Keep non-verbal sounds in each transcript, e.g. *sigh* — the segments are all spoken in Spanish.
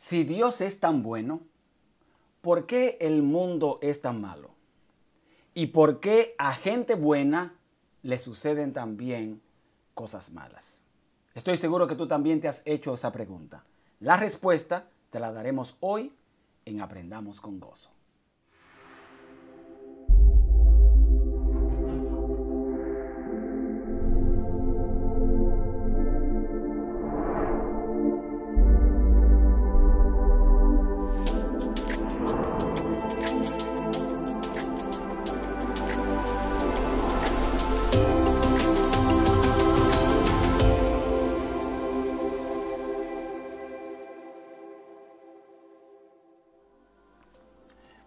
Si Dios es tan bueno, ¿por qué el mundo es tan malo? ¿Y por qué a gente buena le suceden también cosas malas? Estoy seguro que tú también te has hecho esa pregunta. La respuesta te la daremos hoy en Aprendamos con Gozo.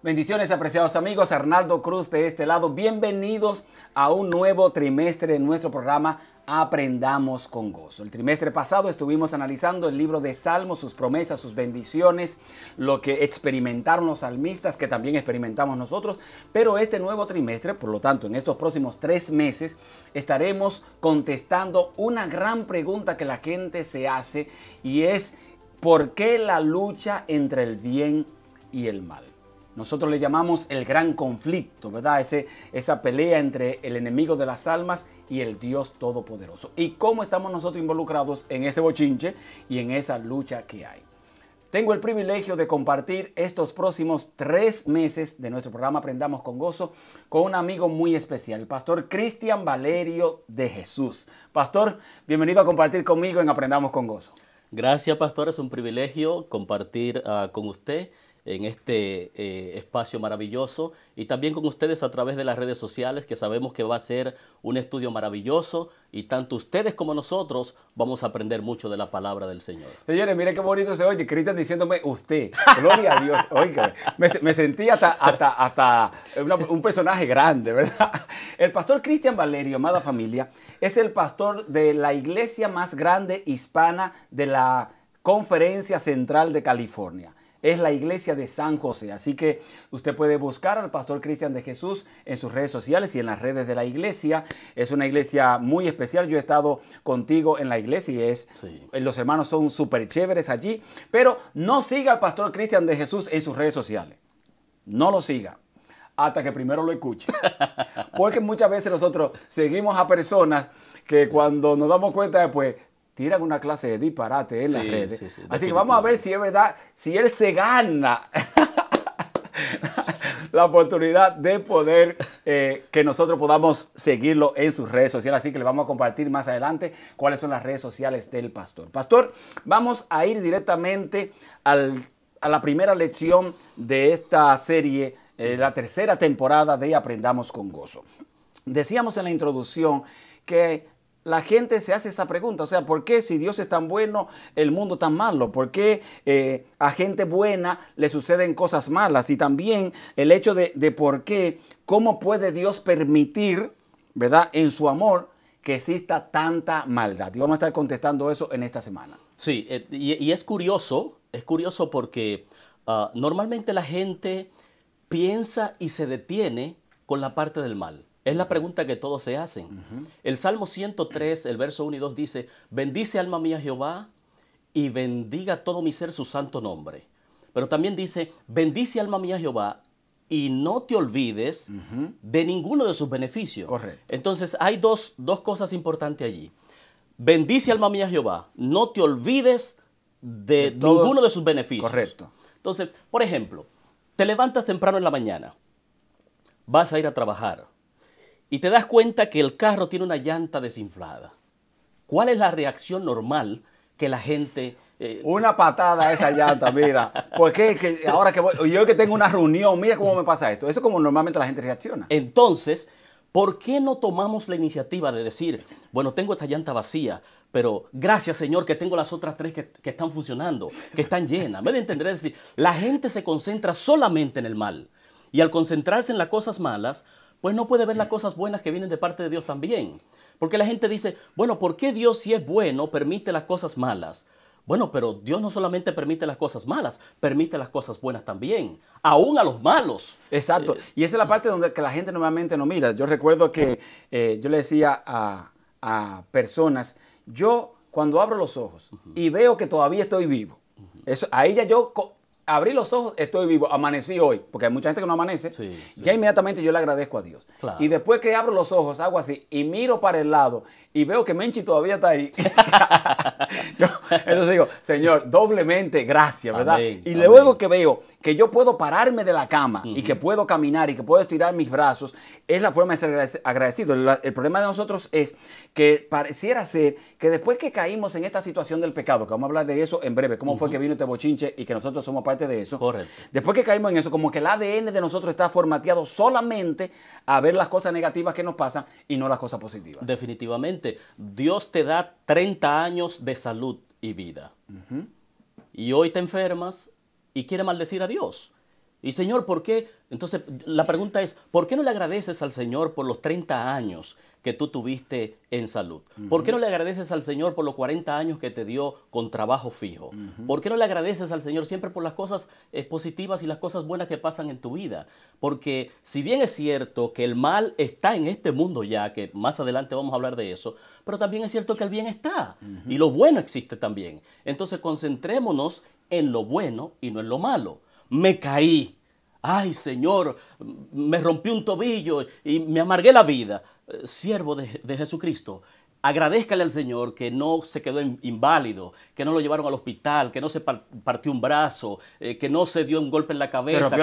Bendiciones, apreciados amigos. Arnaldo Cruz de este lado. Bienvenidos a un nuevo trimestre en nuestro programa Aprendamos con Gozo. El trimestre pasado estuvimos analizando el libro de Salmos, sus promesas, sus bendiciones, lo que experimentaron los salmistas, que también experimentamos nosotros. Pero este nuevo trimestre, por lo tanto, en estos próximos tres meses, estaremos contestando una gran pregunta que la gente se hace y es, ¿por qué la lucha entre el bien y el mal? Nosotros le llamamos el gran conflicto, ¿verdad? Ese, esa pelea entre el enemigo de las almas y el Dios Todopoderoso. Y cómo estamos nosotros involucrados en ese bochinche y en esa lucha que hay. Tengo el privilegio de compartir estos próximos tres meses de nuestro programa Aprendamos con Gozo con un amigo muy especial, el pastor Cristian Valerio de Jesús. Pastor, bienvenido a compartir conmigo en Aprendamos con Gozo. Gracias, pastor. Es un privilegio compartir ah, con usted en este eh, espacio maravilloso y también con ustedes a través de las redes sociales que sabemos que va a ser un estudio maravilloso y tanto ustedes como nosotros vamos a aprender mucho de la palabra del Señor. Señores, mire qué bonito se oye, Cristian diciéndome usted, gloria a Dios, oiga, me, sentí hasta, hasta, un personaje grande, ¿verdad? El pastor Cristian Valerio, amada familia, es el pastor de la iglesia más grande hispana de la Conferencia Central de California es la iglesia de San José. Así que usted puede buscar al pastor Cristian de Jesús en sus redes sociales y en las redes de la iglesia. Es una iglesia muy especial. Yo he estado contigo en la iglesia y es, los hermanos son súper chéveres allí. Pero no siga al pastor Cristian de Jesús en sus redes sociales. No lo siga hasta que primero lo escuche. *laughs* Porque muchas veces nosotros seguimos a personas que cuando nos damos cuenta después, pues, tiran una clase de disparate en las redes. Así que vamos a ver si es verdad, si él se gana *laughs* la oportunidad de poder eh, que nosotros podamos seguirlo en sus redes sociales. Así que le vamos a compartir más adelante cuáles son las redes sociales del pastor. Pastor, vamos a ir directamente a la primera lección de esta serie, eh, la tercera temporada de Aprendamos con Gozo. Decíamos en la introducción que la gente se hace esa pregunta, o sea, ¿por qué si Dios es tan bueno, el mundo tan malo? ¿Por qué eh, a gente buena le suceden cosas malas? Y también el hecho de, por qué, cómo puede Dios permitir, ¿verdad?, en su amor que exista tanta maldad. Y vamos a estar contestando eso en esta semana. Sí, eh, y, es curioso, es curioso porque ah, normalmente la gente piensa y se detiene con la parte del mal. Es la pregunta que todos se hacen. El Salmo 103, el verso 1 y 2 dice, bendice alma mía Jehová y bendiga todo mi ser su santo nombre. Pero también dice, bendice alma mía Jehová y no te olvides de ninguno de sus beneficios. Correcto. Entonces hay dos, cosas importantes allí. Bendice alma mía Jehová, no te olvides de, ninguno de sus beneficios. Correcto. Entonces, por ejemplo, te levantas temprano en la mañana, vas a ir a trabajar y te das cuenta que el carro tiene una llanta desinflada. ¿Cuál es la reacción normal que la gente... Eh, una patada a esa llanta, mira. Porque qué? ahora que yo que tengo una reunión, mira cómo me pasa esto. Eso es como normalmente la gente reacciona. Entonces, ¿por qué no tomamos la iniciativa de decir, bueno, tengo esta llanta vacía, pero gracias Señor que tengo las otras tres que, están funcionando, que están llenas? Me de entender, la gente se concentra solamente en el mal. Y al concentrarse en las cosas malas, pues no puede ver las cosas buenas que vienen de parte de Dios también. Porque la gente dice, bueno, ¿por qué Dios si es bueno permite las cosas malas? Bueno, pero Dios no solamente permite las cosas malas, permite las cosas buenas también, aún a los malos. Exacto. Eh, y esa es la mm. parte donde que la gente normalmente no mira. Yo recuerdo que eh, yo le decía a, personas, yo cuando abro los ojos y veo que todavía estoy vivo, ahí ya yo abrí los ojos, estoy vivo, amanecí hoy, porque hay mucha gente que no amanece, ya inmediatamente yo le agradezco a Dios. Y después que abro los ojos, hago así y miro para el lado y veo que Menchi todavía está ahí. *laughs* entonces digo, Señor, doblemente gracias, ¿verdad? y luego que veo que yo puedo pararme de la cama y que puedo caminar y que puedo estirar mis brazos, es la forma de ser agradecido. El, problema de nosotros es que pareciera ser que después que caímos en esta situación del pecado, que vamos a hablar de eso en breve, cómo fue que vino este bochinche y que nosotros somos parte de eso. Correcto. Después que caímos en eso, como que el ADN de nosotros está formateado solamente a ver las cosas negativas que nos pasan y no las cosas positivas. Definitivamente, Dios te da 30 años de salud y vida. Y hoy te enfermas y quiere maldecir a Dios. Y Señor, ¿por qué? Entonces, la pregunta es, ¿por qué no le agradeces al Señor por los 30 años que tú tuviste en salud? ¿Por qué no le agradeces al Señor por los 40 años que te dio con trabajo fijo? ¿Por qué no le agradeces al Señor siempre por las cosas eh, positivas y las cosas buenas que pasan en tu vida? Porque si bien es cierto que el mal está en este mundo ya, que más adelante vamos a hablar de eso, pero también es cierto que el bien está y lo bueno existe también. Entonces concentrémonos en lo bueno y no en lo malo. Me caí. Ay, Señor, me rompí un tobillo y me amargué la vida siervo de, Jesucristo, agradezcale al Señor que no se quedó inválido, que no lo llevaron al hospital, que no se partió un brazo, eh, que no se dio un golpe en la cabeza,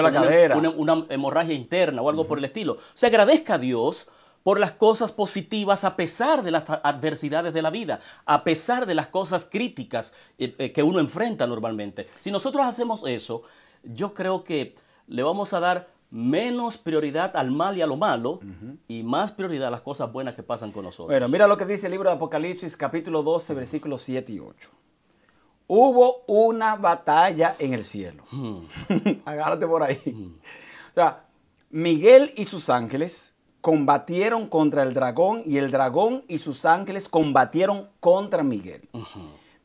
una, hemorragia interna o algo por el estilo. se agradezca a Dios por las cosas positivas a pesar de las adversidades de la vida, a pesar de las cosas críticas eh, eh, que uno enfrenta normalmente. Si nosotros hacemos eso, yo creo que le vamos a dar menos prioridad al mal y a lo malo y más prioridad a las cosas buenas que pasan con nosotros. Bueno, mira lo que dice el libro de Apocalipsis capítulo 12 versículos 7 y 8. Hubo una batalla en el cielo. *laughs* Agárrate por ahí. O sea, Miguel y sus ángeles combatieron contra el dragón y el dragón y sus ángeles combatieron contra Miguel.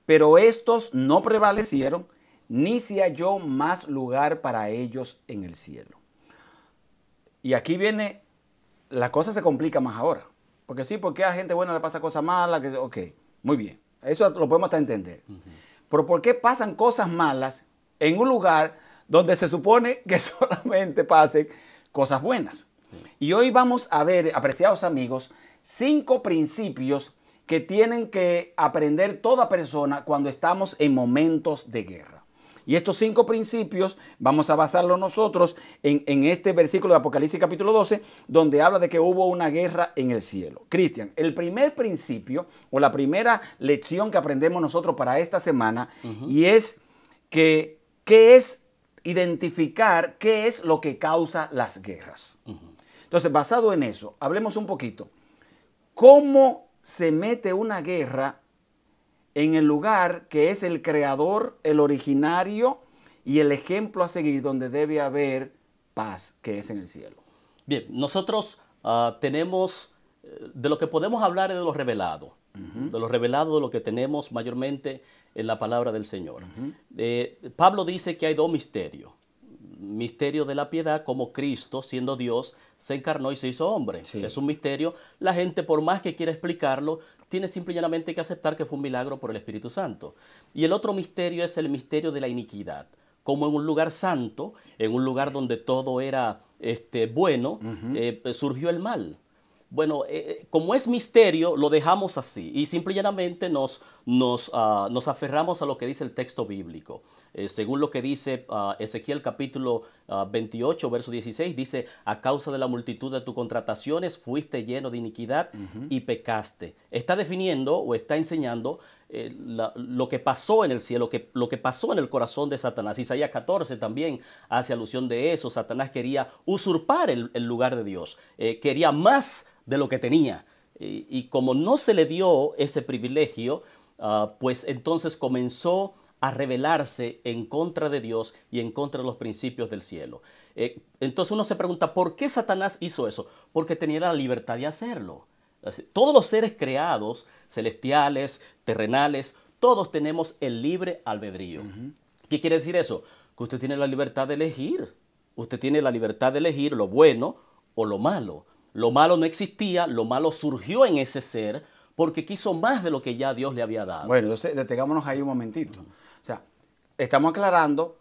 Pero estos no prevalecieron, ni se halló más lugar para ellos en el cielo. Y aquí viene, la cosa se complica más ahora. Porque sí, porque a gente buena le pasa cosas malas, que, ok, muy bien. Eso lo podemos hasta entender. Pero ¿por qué pasan cosas malas en un lugar donde se supone que *laughs* solamente pasen cosas buenas? Y hoy vamos a ver, apreciados amigos, cinco principios que tienen que aprender toda persona cuando estamos en momentos de guerra. Y estos cinco principios vamos a basarlo nosotros en, este versículo de Apocalipsis capítulo 12, donde habla de que hubo una guerra en el cielo. Cristian, el primer principio o la primera lección que aprendemos nosotros para esta semana y es que qué es identificar qué es lo que causa las guerras. Entonces, basado en eso, hablemos un poquito. ¿Cómo se mete una guerra en el lugar que es el creador, el originario y el ejemplo a seguir donde debe haber paz, que es en el cielo. Bien, nosotros ah, tenemos, eh, de lo que podemos hablar es de lo revelado, de lo revelado, de lo que tenemos mayormente en la palabra del Señor. Eh, Pablo dice que hay dos misterios misterio de la piedad, como Cristo, siendo Dios, se encarnó y se hizo hombre. Es un misterio. La gente, por más que quiera explicarlo, tiene llanamente que aceptar que fue un milagro por el Espíritu Santo. Y el otro misterio es el misterio de la iniquidad. Como en un lugar santo, en un lugar donde todo era este, bueno, eh, pues, surgió el mal. Bueno, eh, eh, como es misterio, lo dejamos así y simplemente nos, nos, ah, nos aferramos a lo que dice el texto bíblico. Eh, según lo que dice ah, Ezequiel capítulo 28, ah, verso 16, dice, a causa de la multitud de tus contrataciones fuiste lleno de iniquidad y pecaste. Está definiendo o está enseñando eh, lo que pasó en el cielo, que, lo que pasó en el corazón de Satanás. Isaías 14 también hace alusión de eso. Satanás quería usurpar el, lugar de Dios, eh, quería más de lo que tenía. y, como no se le dio ese privilegio, ah, pues entonces comenzó a rebelarse en contra de Dios y en contra de los principios del cielo. Eh, entonces uno se pregunta, ¿por qué Satanás hizo eso? Porque tenía la libertad de hacerlo. Todos los seres creados, celestiales, terrenales, todos tenemos el libre albedrío. ¿Qué quiere decir eso? Que usted tiene la libertad de elegir. Usted tiene la libertad de elegir lo bueno o lo malo. Lo malo no existía, lo malo surgió en ese ser porque quiso más de lo que ya Dios le había dado. Bueno, detengámonos ahí un momentito. O sea, estamos aclarando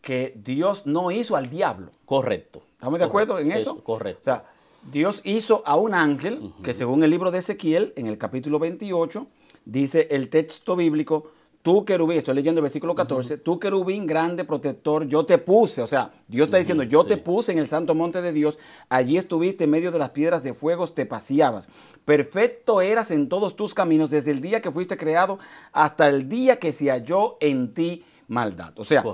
que Dios no hizo al diablo. Correcto. ¿Estamos de acuerdo en eso? Correcto. O sea, Dios hizo a un ángel que según el libro de Ezequiel, en el capítulo 28, dice el texto bíblico, tú querubín, estoy leyendo el versículo 14, tú querubín grande protector, yo te puse, o sea, Dios está diciendo, yo te puse en el santo monte de Dios, allí estuviste en medio de las piedras de fuego, te paseabas. Perfecto eras en todos tus caminos, desde el día que fuiste creado hasta el día que se halló en ti maldad. O sea,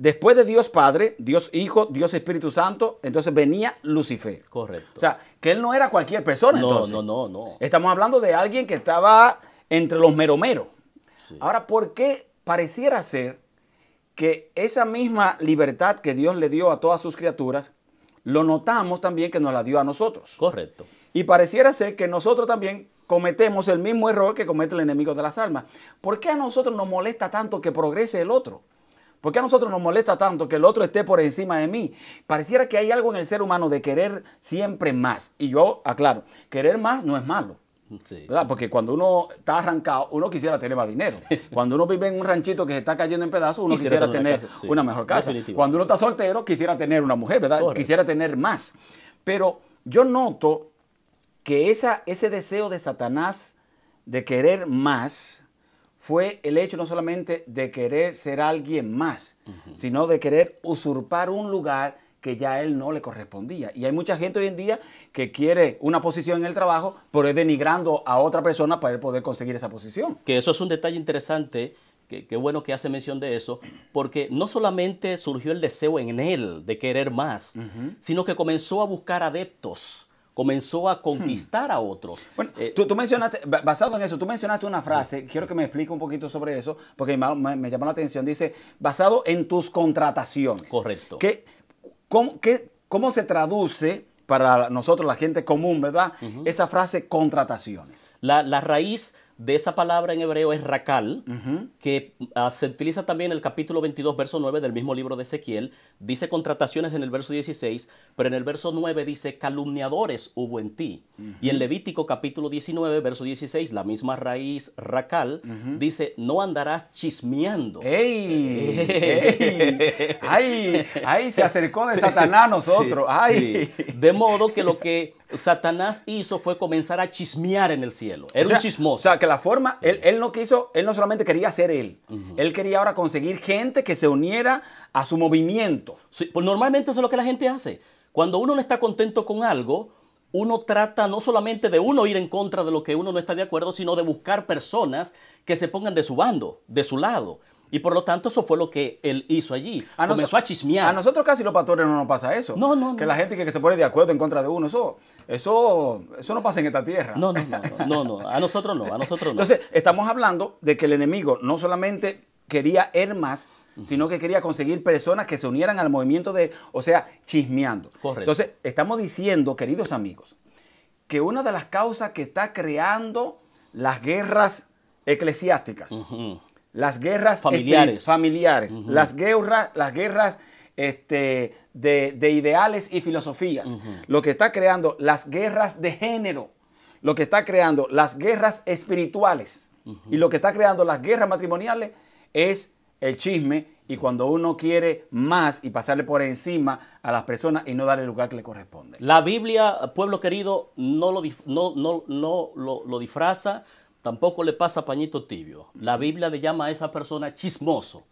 Después de Dios Padre, Dios Hijo, Dios Espíritu Santo, entonces venía Lucifer. Correcto. O sea, que él no era cualquier persona. No, no, no, no. Estamos hablando de alguien que estaba entre los meromeros. Ahora, ¿por qué pareciera ser que esa misma libertad que Dios le dio a todas sus criaturas, lo notamos también que nos la dio a nosotros? Correcto. Y pareciera ser que nosotros también cometemos el mismo error que comete el enemigo de las almas. ¿Por qué a nosotros nos molesta tanto que progrese el otro? ¿Por qué a nosotros nos molesta tanto que el otro esté por encima de mí? Pareciera que hay algo en el ser humano de querer siempre más. Y yo aclaro, querer más no es malo. Porque cuando uno está arrancado, uno quisiera tener más dinero. *laughs* Cuando uno vive en un ranchito que se está cayendo en pedazos, uno quisiera, tener una, mejor casa. Cuando uno está soltero, quisiera tener una mujer, ¿verdad? Quisiera tener más. Pero yo noto que esa, ese deseo de Satanás de querer más fue el hecho no solamente de querer ser alguien más, sino de querer usurpar un lugar que ya él no le correspondía. Y hay mucha gente hoy en día que quiere una posición en el trabajo, pero es denigrando a otra persona para poder conseguir esa posición. Que eso es un detalle interesante, que, bueno que hace mención de eso, porque no solamente surgió el deseo en él de querer más, sino que comenzó a buscar adeptos comenzó a conquistar a otros. Bueno, eh, tú, mencionaste, basado en eso, tú mencionaste una frase, quiero que me explique un poquito sobre eso, porque me, llamó la atención, dice, basado en tus contrataciones. Correcto. Que, ¿Cómo, cómo se traduce para nosotros, la gente común, verdad, esa frase contrataciones? La, la raíz de esa palabra en hebreo es racal, que ah, se utiliza también en el capítulo 22, verso 9 del mismo libro de Ezequiel. Dice contrataciones en el verso 16, pero en el verso 9 dice calumniadores hubo en ti. Y en Levítico capítulo 19, verso 16, la misma raíz racal, dice no andarás chismeando. ¡Ey! *laughs* ¡Ey! ¡Ay! ¡Ay! Se acercó de Satanás a nosotros. ¡Ay! De modo que lo que Satanás hizo fue comenzar a chismear en el cielo. Era un chismoso. O sea, que la forma, él, no quiso, él no solamente quería ser él, él quería ahora conseguir gente que se uniera a su movimiento. Pues normalmente eso es lo que la gente hace. Cuando uno no está contento con algo, uno trata no solamente de uno ir en contra de lo que uno no está de acuerdo, sino de buscar personas que se pongan de su bando, de su lado. Y por lo tanto, eso fue lo que él hizo allí. A Comenzó a chismear. A nosotros casi los pastores no nos pasa eso. No, no, Que la gente que, se pone de acuerdo en contra de uno, eso, eso, eso no pasa en esta tierra. No, no, no, A nosotros no, a nosotros no. Entonces, estamos hablando de que el enemigo no solamente quería Hermas, sino que quería conseguir personas que se unieran al movimiento de, o sea, chismeando. Correcto. Entonces, estamos diciendo, queridos amigos, que una de las causas que está creando las guerras eclesiásticas las guerras este, familiares, familiares las guerras, las guerras este, de, ideales y filosofías, lo que está creando las guerras de género, lo que está creando las guerras espirituales y lo que está creando las guerras matrimoniales es el chisme y cuando uno quiere más y pasarle por encima a las personas y no darle el lugar que le corresponde. La Biblia, pueblo querido, no lo, no, no, no lo disfraza, tampoco le pasa pañito tibio. La Biblia le llama a esa persona chismoso,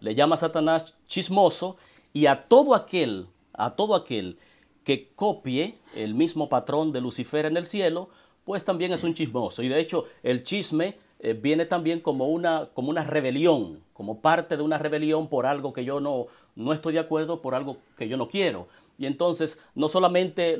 le llama a Satanás chismoso y a todo aquel, a todo aquel que copie el mismo patrón de Lucifer en el cielo, pues también es un chismoso. Y de hecho, el chisme eh, viene también como una, como una rebelión, como parte de una rebelión por algo que yo no, no estoy de acuerdo, por algo que yo no quiero. Y entonces no solamente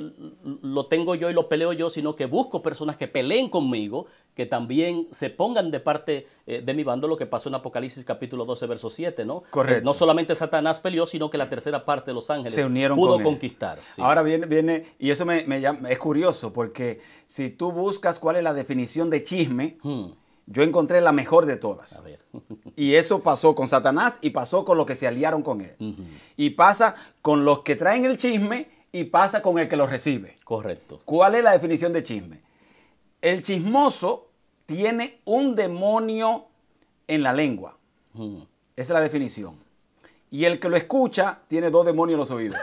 lo tengo yo y lo peleo yo, sino que busco personas que peleen conmigo, que también se pongan de parte eh, de mi bando lo que pasó en Apocalipsis capítulo 12, verso 7, ¿no? Correcto. Eh, no solamente Satanás peleó, sino que la tercera parte de los ángeles se unieron pudo conquistar. Ahora viene, viene, y eso me, llama, es curioso, porque si tú buscas cuál es la definición de chisme, hmm yo encontré la mejor de todas. *laughs* y eso pasó con Satanás y pasó con los que se aliaron con él. Y pasa con los que traen el chisme y pasa con el que lo recibe. Correcto. ¿Cuál es la definición de chisme? El chismoso tiene un demonio en la lengua. Esa es la definición. Y el que lo escucha tiene dos demonios en los oídos.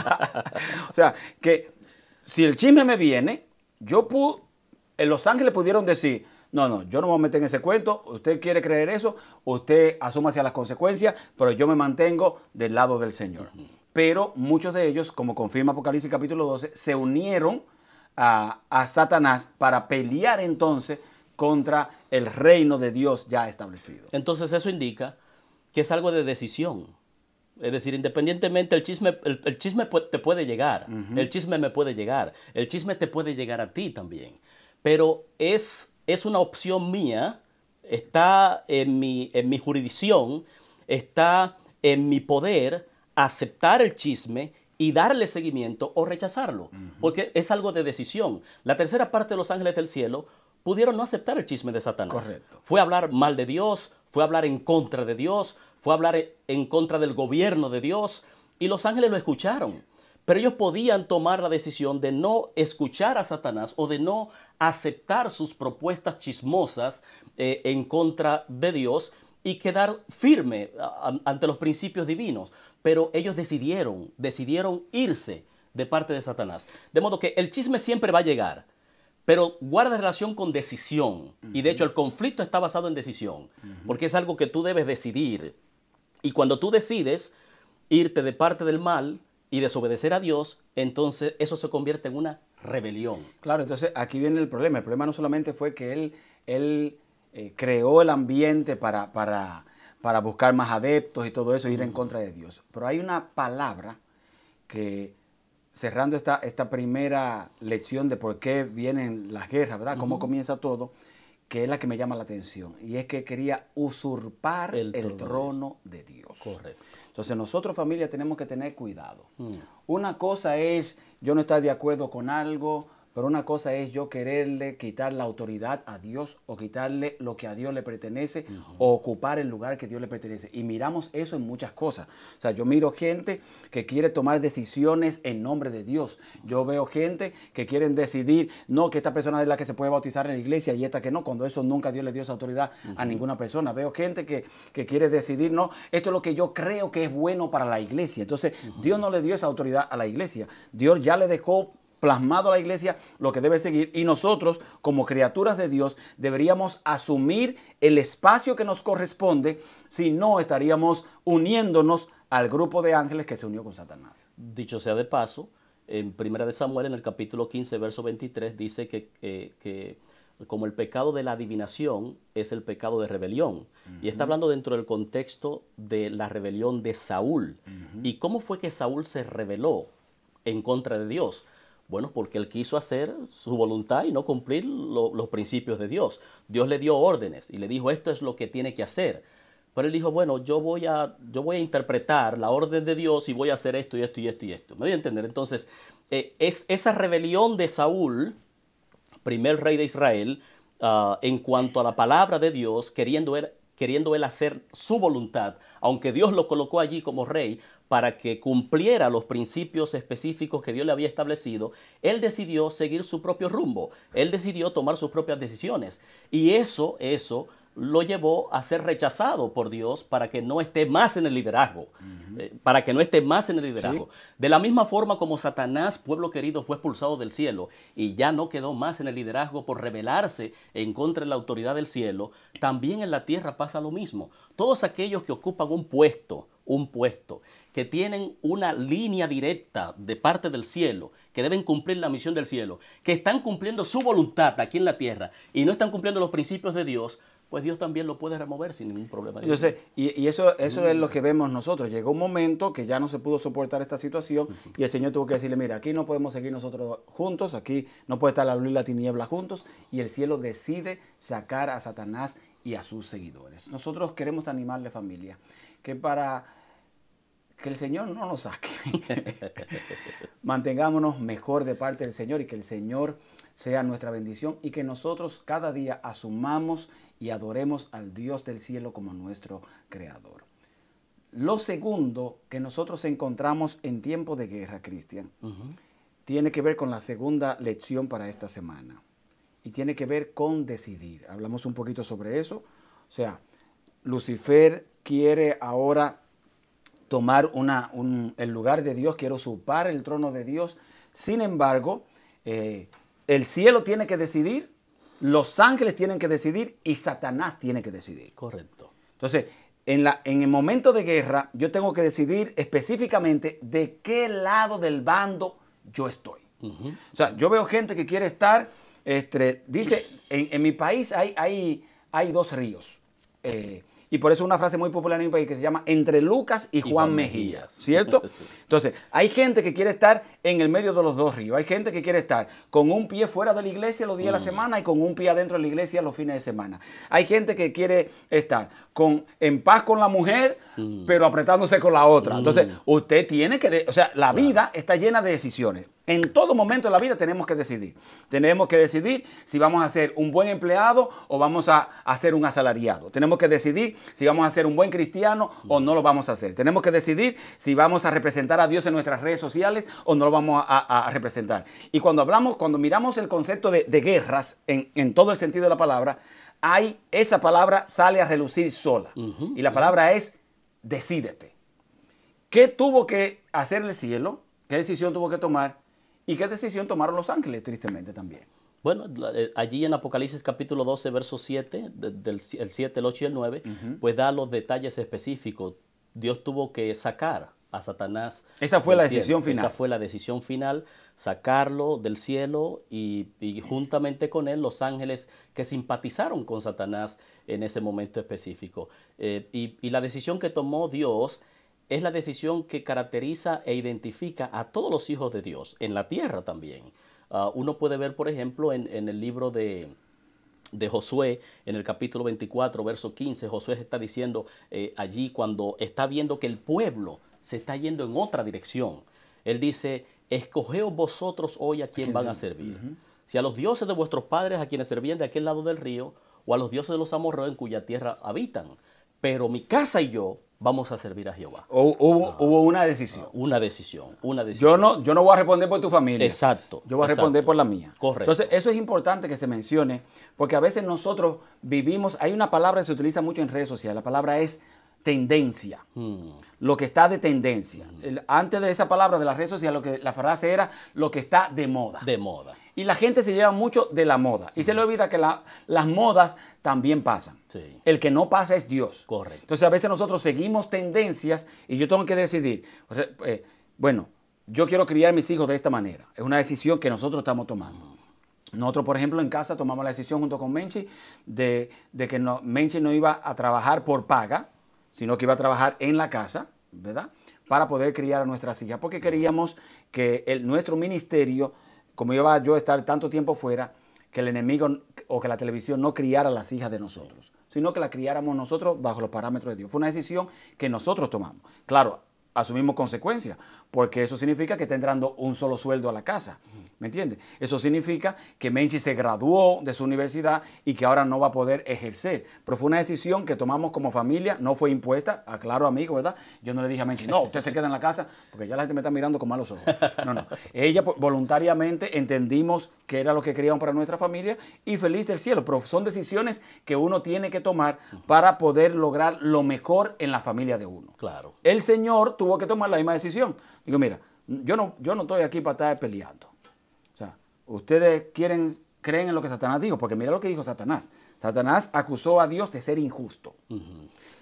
*laughs* o sea, que si el chisme me viene, yo pude, Los Ángeles pudieron decir, no, no, yo no me voy a meter en ese cuento. Usted quiere creer eso, usted asuma hacia las consecuencias, pero yo me mantengo del lado del Señor. Pero muchos de ellos, como confirma Apocalipsis capítulo 12, se unieron a, Satanás para pelear entonces contra el reino de Dios ya establecido. Entonces eso indica que es algo de decisión. Es decir, independientemente, el chisme, el, chisme te puede llegar, el chisme me puede llegar, el chisme te puede llegar a ti también, pero es es una opción mía, está en mi, en mi jurisdicción, está en mi poder aceptar el chisme y darle seguimiento o rechazarlo, porque es algo de decisión. La tercera parte de Los Ángeles del Cielo pudieron no aceptar el chisme de Satanás. Fue hablar mal de Dios, fue hablar en contra de Dios, fue hablar en contra del gobierno de Dios, y los ángeles lo escucharon. Pero ellos podían tomar la decisión de no escuchar a Satanás o de no aceptar sus propuestas chismosas eh, en contra de Dios y quedar firme ante los principios divinos. Pero ellos decidieron, decidieron irse de parte de Satanás. De modo que el chisme siempre va a llegar, pero guarda relación con decisión. Y de hecho el conflicto está basado en decisión, porque es algo que tú debes decidir. Y cuando tú decides irte de parte del mal, y desobedecer a Dios, entonces eso se convierte en una rebelión. Claro, entonces aquí viene el problema. El problema no solamente fue que él, él eh, creó el ambiente para, para, para, buscar más adeptos y todo eso, ir en contra de Dios. Pero hay una palabra que, cerrando esta, esta primera lección de por qué vienen las guerras, ¿verdad? Cómo comienza todo, que es la que me llama la atención. Y es que quería usurpar el trono de Dios. Correcto. Entonces nosotros familia tenemos que tener cuidado. Mm. Una cosa es yo no estar de acuerdo con algo, pero una cosa es yo quererle quitar la autoridad a Dios o quitarle lo que a Dios le pertenece o ocupar el lugar que Dios le pertenece. Y miramos eso en muchas cosas. O sea, yo miro gente que quiere tomar decisiones en nombre de Dios. Yo veo gente que quieren decidir, no, que esta persona es la que se puede bautizar en la iglesia y esta que no, cuando eso nunca Dios le dio esa autoridad a ninguna persona. Veo gente que, quiere decidir, no, esto es lo que yo creo que es bueno para la iglesia. Entonces, Dios no le dio esa autoridad a la iglesia. Dios ya le dejó plasmado a la iglesia lo que debe seguir y nosotros como criaturas de Dios deberíamos asumir el espacio que nos corresponde, si no estaríamos uniéndonos al grupo de ángeles que se unió con Satanás. Dicho sea de paso, en Primera de Samuel, en el capítulo 15, verso 23, dice que, como el pecado de la adivinación es el pecado de rebelión. Y está hablando dentro del contexto de la rebelión de Saúl. ¿Y cómo fue que Saúl se rebeló en contra de Dios? Bueno, porque él quiso hacer su voluntad y no cumplir los principios de Dios. Dios le dio órdenes y le dijo, esto es lo que tiene que hacer. Pero él dijo, bueno, yo voy a, yo voy a interpretar la orden de Dios y voy a hacer esto y esto y esto y esto. ¿Me voy a entender? Entonces, eh, es esa rebelión de Saúl, primer rey de Israel, ah, en cuanto a la palabra de Dios, queriendo él hacer su voluntad, aunque Dios lo colocó allí como rey, para que cumpliera los principios específicos que Dios le había establecido, él decidió seguir su propio rumbo, él decidió tomar sus propias decisiones. Y eso, eso lo llevó a ser rechazado por Dios para que no esté más en el liderazgo, eh, para que no esté más en el liderazgo. De la misma forma como Satanás, pueblo querido, fue expulsado del cielo y ya no quedó más en el liderazgo por rebelarse en contra de la autoridad del cielo, también en la tierra pasa lo mismo. Todos aquellos que ocupan un puesto, un puesto que tienen una línea directa de parte del cielo, que deben cumplir la misión del cielo, que están cumpliendo su voluntad aquí en la tierra y no están cumpliendo los principios de Dios, pues Dios también lo puede remover sin ningún problema. Yo sé, y, eso, eso es lo que vemos nosotros. Llegó un momento que ya no se pudo soportar esta situación y el Señor tuvo que decirle, mira, aquí no podemos seguir nosotros juntos, aquí no puede estar la luz y la tiniebla juntos, y el cielo decide sacar a Satanás y a sus seguidores. Nosotros queremos animarle familia, que para que el Señor no nos saque. *laughs* Mantengámonos mejor de parte del Señor y que el Señor sea nuestra bendición y que nosotros cada día asumamos y adoremos al Dios del cielo como nuestro creador. Lo segundo que nosotros encontramos en tiempo de guerra, Cristian, tiene que ver con la segunda lección para esta semana y tiene que ver con decidir. Hablamos un poquito sobre eso. O sea, Lucifer quiere ahora tomar un, el lugar de Dios, quiero supar el trono de Dios. Sin embargo, eh, el cielo tiene que decidir, los ángeles tienen que decidir y Satanás tiene que decidir. Correcto. Entonces, en, la, en el momento de guerra, yo tengo que decidir específicamente de qué lado del bando yo estoy. O sea, yo veo gente que quiere estar, este, dice, en, mi país hay, hay dos ríos. Eh, y por eso una frase muy popular en mi país que se llama entre Lucas y, Juan, Mejías, ¿cierto? *laughs* Entonces, hay gente que quiere estar en el medio de los dos ríos. Hay gente que quiere estar con un pie fuera de la iglesia los días de la mm. semana y con un pie adentro de la iglesia los fines de semana. Hay gente que quiere estar con, en paz con la mujer, mm. pero apretándose con la otra. Mm. Entonces, usted tiene que, o sea, la vida está llena de decisiones. En todo momento de la vida tenemos que decidir. Tenemos que decidir si vamos a ser un buen empleado o vamos a, ser un asalariado. Tenemos que decidir si vamos a ser un buen cristiano o no lo vamos a hacer. Tenemos que decidir si vamos a representar a Dios en nuestras redes sociales o no lo vamos a, representar. Y cuando hablamos, cuando miramos el concepto de, guerras en, todo el sentido de la palabra, hay, esa palabra sale a relucir sola. y la palabra es decídete. ¿Qué tuvo que hacer el cielo? ¿Qué decisión tuvo que tomar? ¿Y qué decisión tomaron los ángeles, tristemente, también? Bueno, eh, allí en Apocalipsis capítulo 12, verso 7, del el 7, el 8 y el 9, pues da los detalles específicos. Dios tuvo que sacar a Satanás. Esa fue la decisión final. Esa fue la decisión final, sacarlo del cielo y, juntamente con él los ángeles que simpatizaron con Satanás en ese momento específico. Eh, y, y la decisión que tomó Dios es la decisión que caracteriza e identifica a todos los hijos de Dios, en la tierra también. Ah, uno puede ver, por ejemplo, en, el libro de, Josué, en el capítulo 24, verso 15, Josué está diciendo eh, allí cuando está viendo que el pueblo se está yendo en otra dirección. Él dice, escogeos vosotros hoy a quién van a servir. Si a los dioses de vuestros padres a quienes servían de aquel lado del río, o a los dioses de los amorreos en cuya tierra habitan. Pero mi casa y yo vamos a servir a Jehová. Ah, hubo, una decisión. Ah, una decisión, una decisión. Yo no, yo no voy a responder por tu familia. Exacto. Yo voy a responder por la mía. Correcto. Entonces, eso es importante que se mencione, porque a veces nosotros vivimos, hay una palabra que se utiliza mucho en redes sociales, la palabra es tendencia, hmm. lo que está de tendencia. Hmm. antes de esa palabra de las redes sociales, lo que, la frase era lo que está de moda. De moda. Y la gente se lleva mucho de la moda. Y se le olvida que las modas también pasan. El que no pasa es Dios. Correcto. Entonces a veces nosotros seguimos tendencias y yo tengo que decidir, eh, bueno, yo quiero criar a mis hijos de esta manera. Es una decisión que nosotros estamos tomando. Nosotros, por ejemplo, en casa tomamos la decisión junto con Menchi de, que no, Menchi no iba a trabajar por paga, sino que iba a trabajar en la casa, ¿verdad? Para poder criar a nuestras hijas, porque queríamos que nuestro ministerio como iba yo a estar tanto tiempo fuera, que el enemigo o que la televisión no criara las hijas de nosotros, sino que las criáramos nosotros bajo los parámetros de Dios. Fue una decisión que nosotros tomamos. Claro, asumimos consecuencias, porque eso significa que está entrando un solo sueldo a la casa. ¿Me entiendes? Eso significa que Menchi se graduó de su universidad y que ahora no va a poder ejercer. Pero fue una decisión que tomamos como familia, no fue impuesta, aclaro amigo, ¿verdad? Yo no le dije a Menchi, no, usted se queda en la casa, porque ya la gente me está mirando con malos ojos. No, no. Ella pues, voluntariamente entendimos que era lo que queríamos para nuestra familia y feliz del cielo. Pero son decisiones que uno tiene que tomar para poder lograr lo mejor en la familia de uno. Claro. El Señor tuvo que tomar la misma decisión. Digo, mira, yo no, yo no estoy aquí para estar peleando Ustedes quieren, creen en lo que Satanás dijo, porque mira lo que dijo Satanás. Satanás acusó a Dios de ser injusto.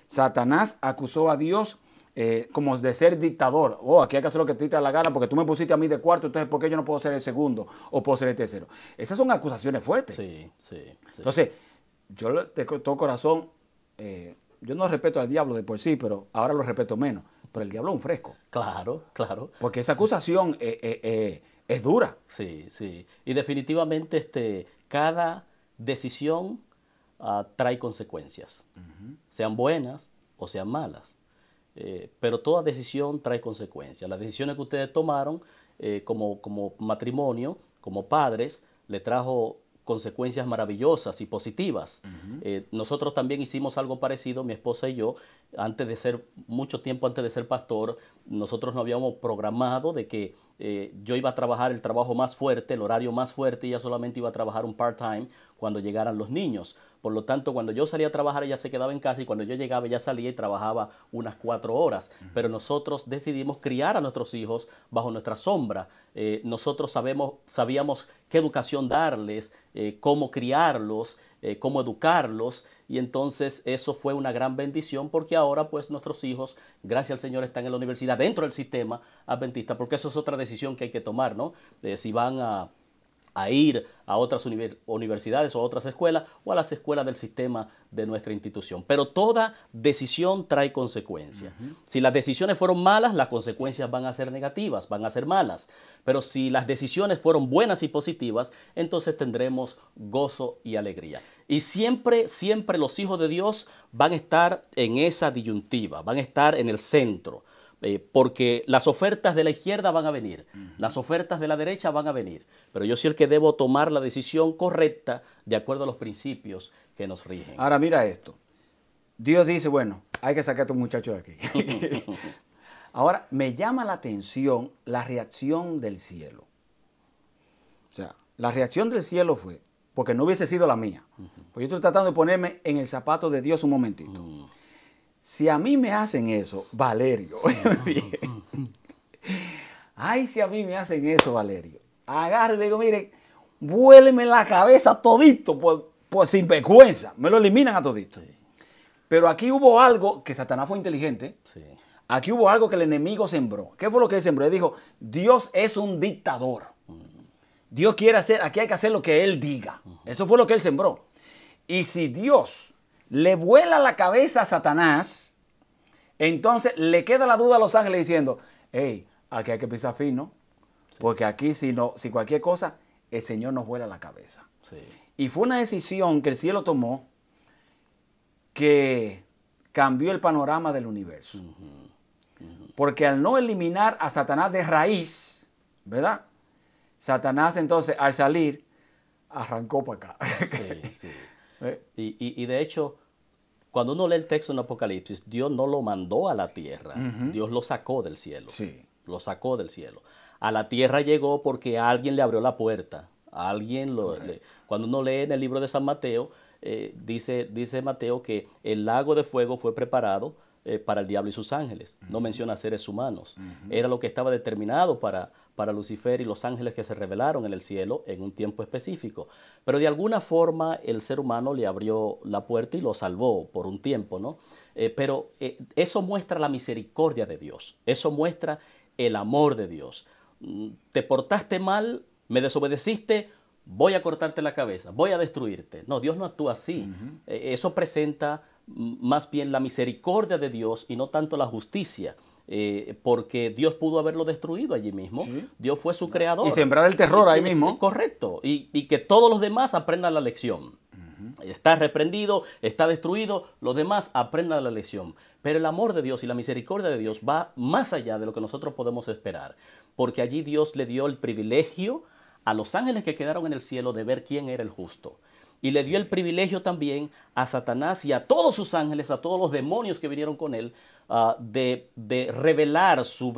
Satanás acusó a Dios eh, como de ser dictador. Oh, aquí hay que hacer lo que te da la gana porque tú me pusiste a mí de cuarto, entonces ¿por qué yo no puedo ser el segundo o puedo ser el tercero? Esas son acusaciones fuertes. Sí, sí. Entonces, yo de todo corazón, eh, yo no respeto al diablo de por sí, pero ahora lo respeto menos. Pero el diablo es un fresco. Claro, claro. Porque esa acusación eh, eh es dura. Sí, sí. Y definitivamente este, cada decisión ah, trae consecuencias, sean buenas o sean malas. Eh, pero toda decisión trae consecuencias. Las decisiones que ustedes tomaron eh, como, como matrimonio, como padres, le trajo consecuencias maravillosas y positivas. Eh, nosotros también hicimos algo parecido, mi esposa y yo, antes de ser, mucho tiempo antes de ser pastor, nosotros no habíamos programado de que eh, yo iba a trabajar el trabajo más fuerte, el horario más fuerte, y ella solamente iba a trabajar un part-time cuando llegaran los niños. Por lo tanto, cuando yo salía a trabajar, ella se quedaba en casa y cuando yo llegaba, ella salía y trabajaba unas cuatro horas. Pero nosotros decidimos criar a nuestros hijos bajo nuestra sombra. Eh, nosotros sabemos, sabíamos qué educación darles, eh, cómo criarlos, eh, cómo educarlos. Y entonces eso fue una gran bendición porque ahora pues nuestros hijos, gracias al Señor, están en la universidad dentro del sistema adventista, porque eso es otra decisión que hay que tomar, ¿no? si van a a ir a otras universidades o a otras escuelas o a las escuelas del sistema de nuestra institución. Pero toda decisión trae consecuencias. Si las decisiones fueron malas, las consecuencias van a ser negativas, van a ser malas. Pero si las decisiones fueron buenas y positivas, entonces tendremos gozo y alegría. Y siempre, siempre los hijos de Dios van a estar en esa disyuntiva, van a estar en el centro. Eh, porque las ofertas de la izquierda van a venir, las ofertas de la derecha van a venir, pero yo el que debo tomar la decisión correcta de acuerdo a los principios que nos rigen. Ahora mira esto, Dios dice, bueno, hay que sacar a estos muchachos de aquí. *laughs* Ahora, me llama la atención la reacción del cielo. O sea, la reacción del cielo fue, porque no hubiese sido la mía. porque yo estoy tratando de ponerme en el zapato de Dios un momentito si a mí me hacen eso, Valerio, *laughs* Ay, si a mí me hacen eso, Valerio. Agarro y digo, mire, vuélveme la cabeza todito, pues, pues sin vergüenza. Me lo eliminan a todito. Pero aquí hubo algo que Satanás fue inteligente. Aquí hubo algo que el enemigo sembró. ¿Qué fue lo que él sembró? Él dijo, Dios es un dictador. Dios quiere hacer, aquí hay que hacer lo que él diga. Eso fue lo que él sembró. Y si Dios le vuela la cabeza a Satanás, entonces le queda la duda a los ángeles diciendo, hey, aquí hay que pisar fino, porque aquí si, no, si cualquier cosa, el Señor nos vuela la cabeza. Y fue una decisión que el cielo tomó que cambió el panorama del universo. Porque al no eliminar a Satanás de raíz, ¿verdad? Satanás entonces al salir arrancó para acá. Sí, *laughs* eh. y, de hecho, cuando uno lee el texto en Apocalipsis, Dios no lo mandó a la tierra, Dios lo sacó del cielo. Sí. Lo sacó del cielo. A la tierra llegó porque alguien le abrió la puerta. alguien lo, cuando uno lee en el libro de San Mateo, eh, dice, dice Mateo que el lago de fuego fue preparado eh, para el diablo y sus ángeles. No menciona seres humanos. Era lo que estaba determinado para, para Lucifer y los ángeles que se revelaron en el cielo en un tiempo específico. Pero de alguna forma el ser humano le abrió la puerta y lo salvó por un tiempo, ¿no? Eh, pero eh, eso muestra la misericordia de Dios, eso muestra el amor de Dios. Mm, te portaste mal, me desobedeciste, voy a cortarte la cabeza, voy a destruirte. No, Dios no actúa así. Eh, eso presenta más bien la misericordia de Dios y no tanto la justicia. Eh, porque Dios pudo haberlo destruido allí mismo. Dios fue su creador. Y sembrar el terror ahí mismo. Correcto. Y, que todos los demás aprendan la lección. Está reprendido, está destruido, los demás aprendan la lección. Pero el amor de Dios y la misericordia de Dios va más allá de lo que nosotros podemos esperar, porque allí Dios le dio el privilegio a los ángeles que quedaron en el cielo de ver quién era el justo. Y le dio el privilegio también a Satanás y a todos sus ángeles, a todos los demonios que vinieron con él, Ah, de, revelar su,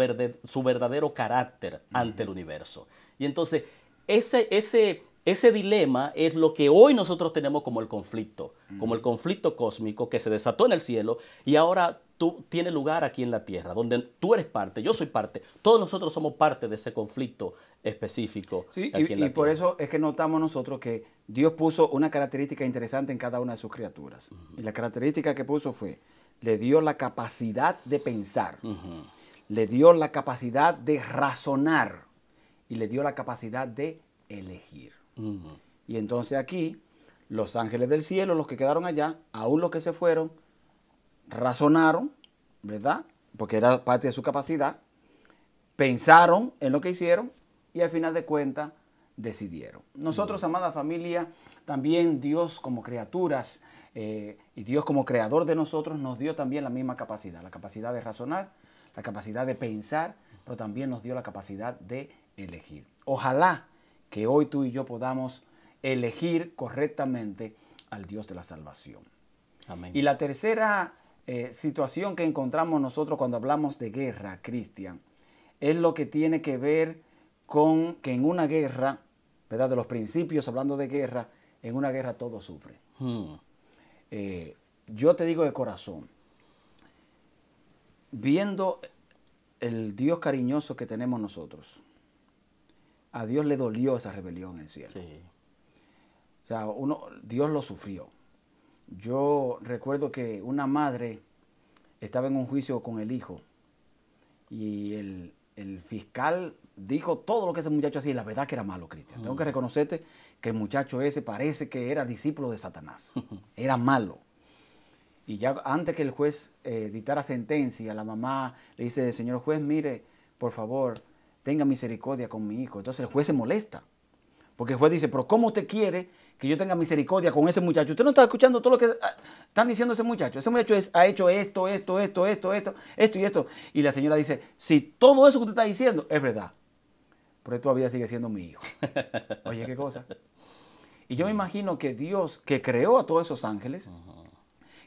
su verdadero carácter ante el universo. Y entonces, ese, ese, ese dilema es lo que hoy nosotros tenemos como el conflicto, como el conflicto cósmico que se desató en el cielo y ahora tú, tiene lugar aquí en la tierra, donde tú eres parte, yo soy parte, todos nosotros somos parte de ese conflicto específico. y, por eso es que notamos nosotros que Dios puso una característica interesante en cada una de sus criaturas. Y la característica que puso fue le dio la capacidad de pensar, le dio la capacidad de razonar y le dio la capacidad de elegir. Y entonces aquí, los ángeles del cielo, los que quedaron allá, aún los que se fueron, razonaron, ¿verdad? Porque era parte de su capacidad, pensaron en lo que hicieron y al final de cuentas decidieron. Nosotros, amada familia, también Dios como criaturas, eh, y Dios como creador de nosotros nos dio también la misma capacidad, la capacidad de razonar, la capacidad de pensar, pero también nos dio la capacidad de elegir. Ojalá que hoy tú y yo podamos elegir correctamente al Dios de la salvación. Amén. Y la tercera eh, situación que encontramos nosotros cuando hablamos de guerra, Cristian, es lo que tiene que ver con que en una guerra, ¿verdad? De los principios, hablando de guerra, en una guerra todo sufre. Hmm. Eh, yo te digo de corazón, viendo el Dios cariñoso que tenemos nosotros, a Dios le dolió esa rebelión en el cielo. O sea, uno, Dios lo sufrió. Yo recuerdo que una madre estaba en un juicio con el hijo y el, el fiscal dijo todo lo que ese muchacho hacía y la verdad que era malo, Cristian. Tengo que reconocerte que el muchacho ese parece que era discípulo de Satanás. Era malo. Y ya antes que el juez eh, dictara sentencia, la mamá le dice, señor juez, mire, por favor, tenga misericordia con mi hijo. Entonces el juez se molesta. Porque el juez dice, pero ¿cómo usted quiere que yo tenga misericordia con ese muchacho? Usted no está escuchando todo lo que ah, están diciendo ese muchacho. Ese muchacho ha hecho esto, esto, esto, esto, esto, esto y esto. Y la señora dice, si todo eso que usted está diciendo es verdad, pero todavía sigue siendo mi hijo. *laughs* Oye, qué cosa. Y yo me imagino que Dios, que creó a todos esos ángeles,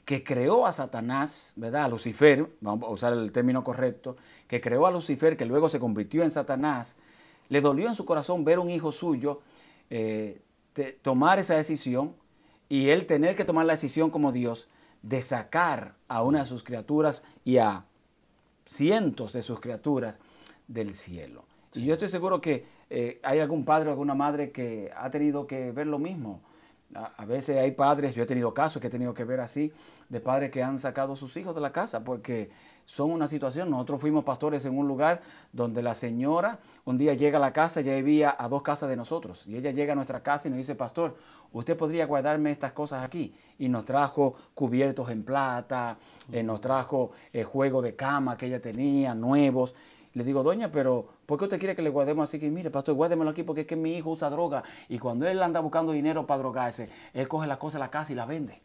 que creó a Satanás, ¿verdad? A Lucifer, vamos a usar el término correcto, que creó a Lucifer, que luego se convirtió en Satanás, le dolió en su corazón ver un hijo suyo eh, tomar esa decisión y él tener que tomar la decisión como Dios de sacar a una de sus criaturas y a cientos de sus criaturas del cielo. Y yo estoy seguro que eh, hay algún padre o alguna madre que ha tenido que ver lo mismo. A, veces hay padres, yo he tenido casos que he tenido que ver así, de padres que han sacado a sus hijos de la casa porque son una situación. Nosotros fuimos pastores en un lugar donde la señora un día llega a la casa, ya vivía a dos casas de nosotros, y ella llega a nuestra casa y nos dice, pastor, usted podría guardarme estas cosas aquí. Y nos trajo cubiertos en plata, eh, nos trajo el eh, juego de cama que ella tenía, nuevos. Le digo, doña, pero ¿Por qué usted quiere que le guardemos así que, mire, pastor, guárdemelo aquí porque es que mi hijo usa droga? Y cuando él anda buscando dinero para drogarse, él coge las cosas de la casa y las vende.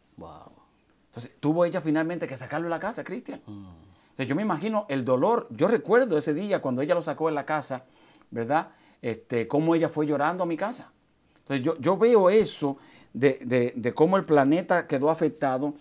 Entonces, tuvo ella finalmente que sacarlo de la casa, Cristian. Mm. Entonces, yo me imagino el dolor. Yo recuerdo ese día cuando ella lo sacó de la casa, ¿verdad? Este, cómo ella fue llorando a mi casa. Entonces, yo, veo eso de, cómo el planeta quedó afectado,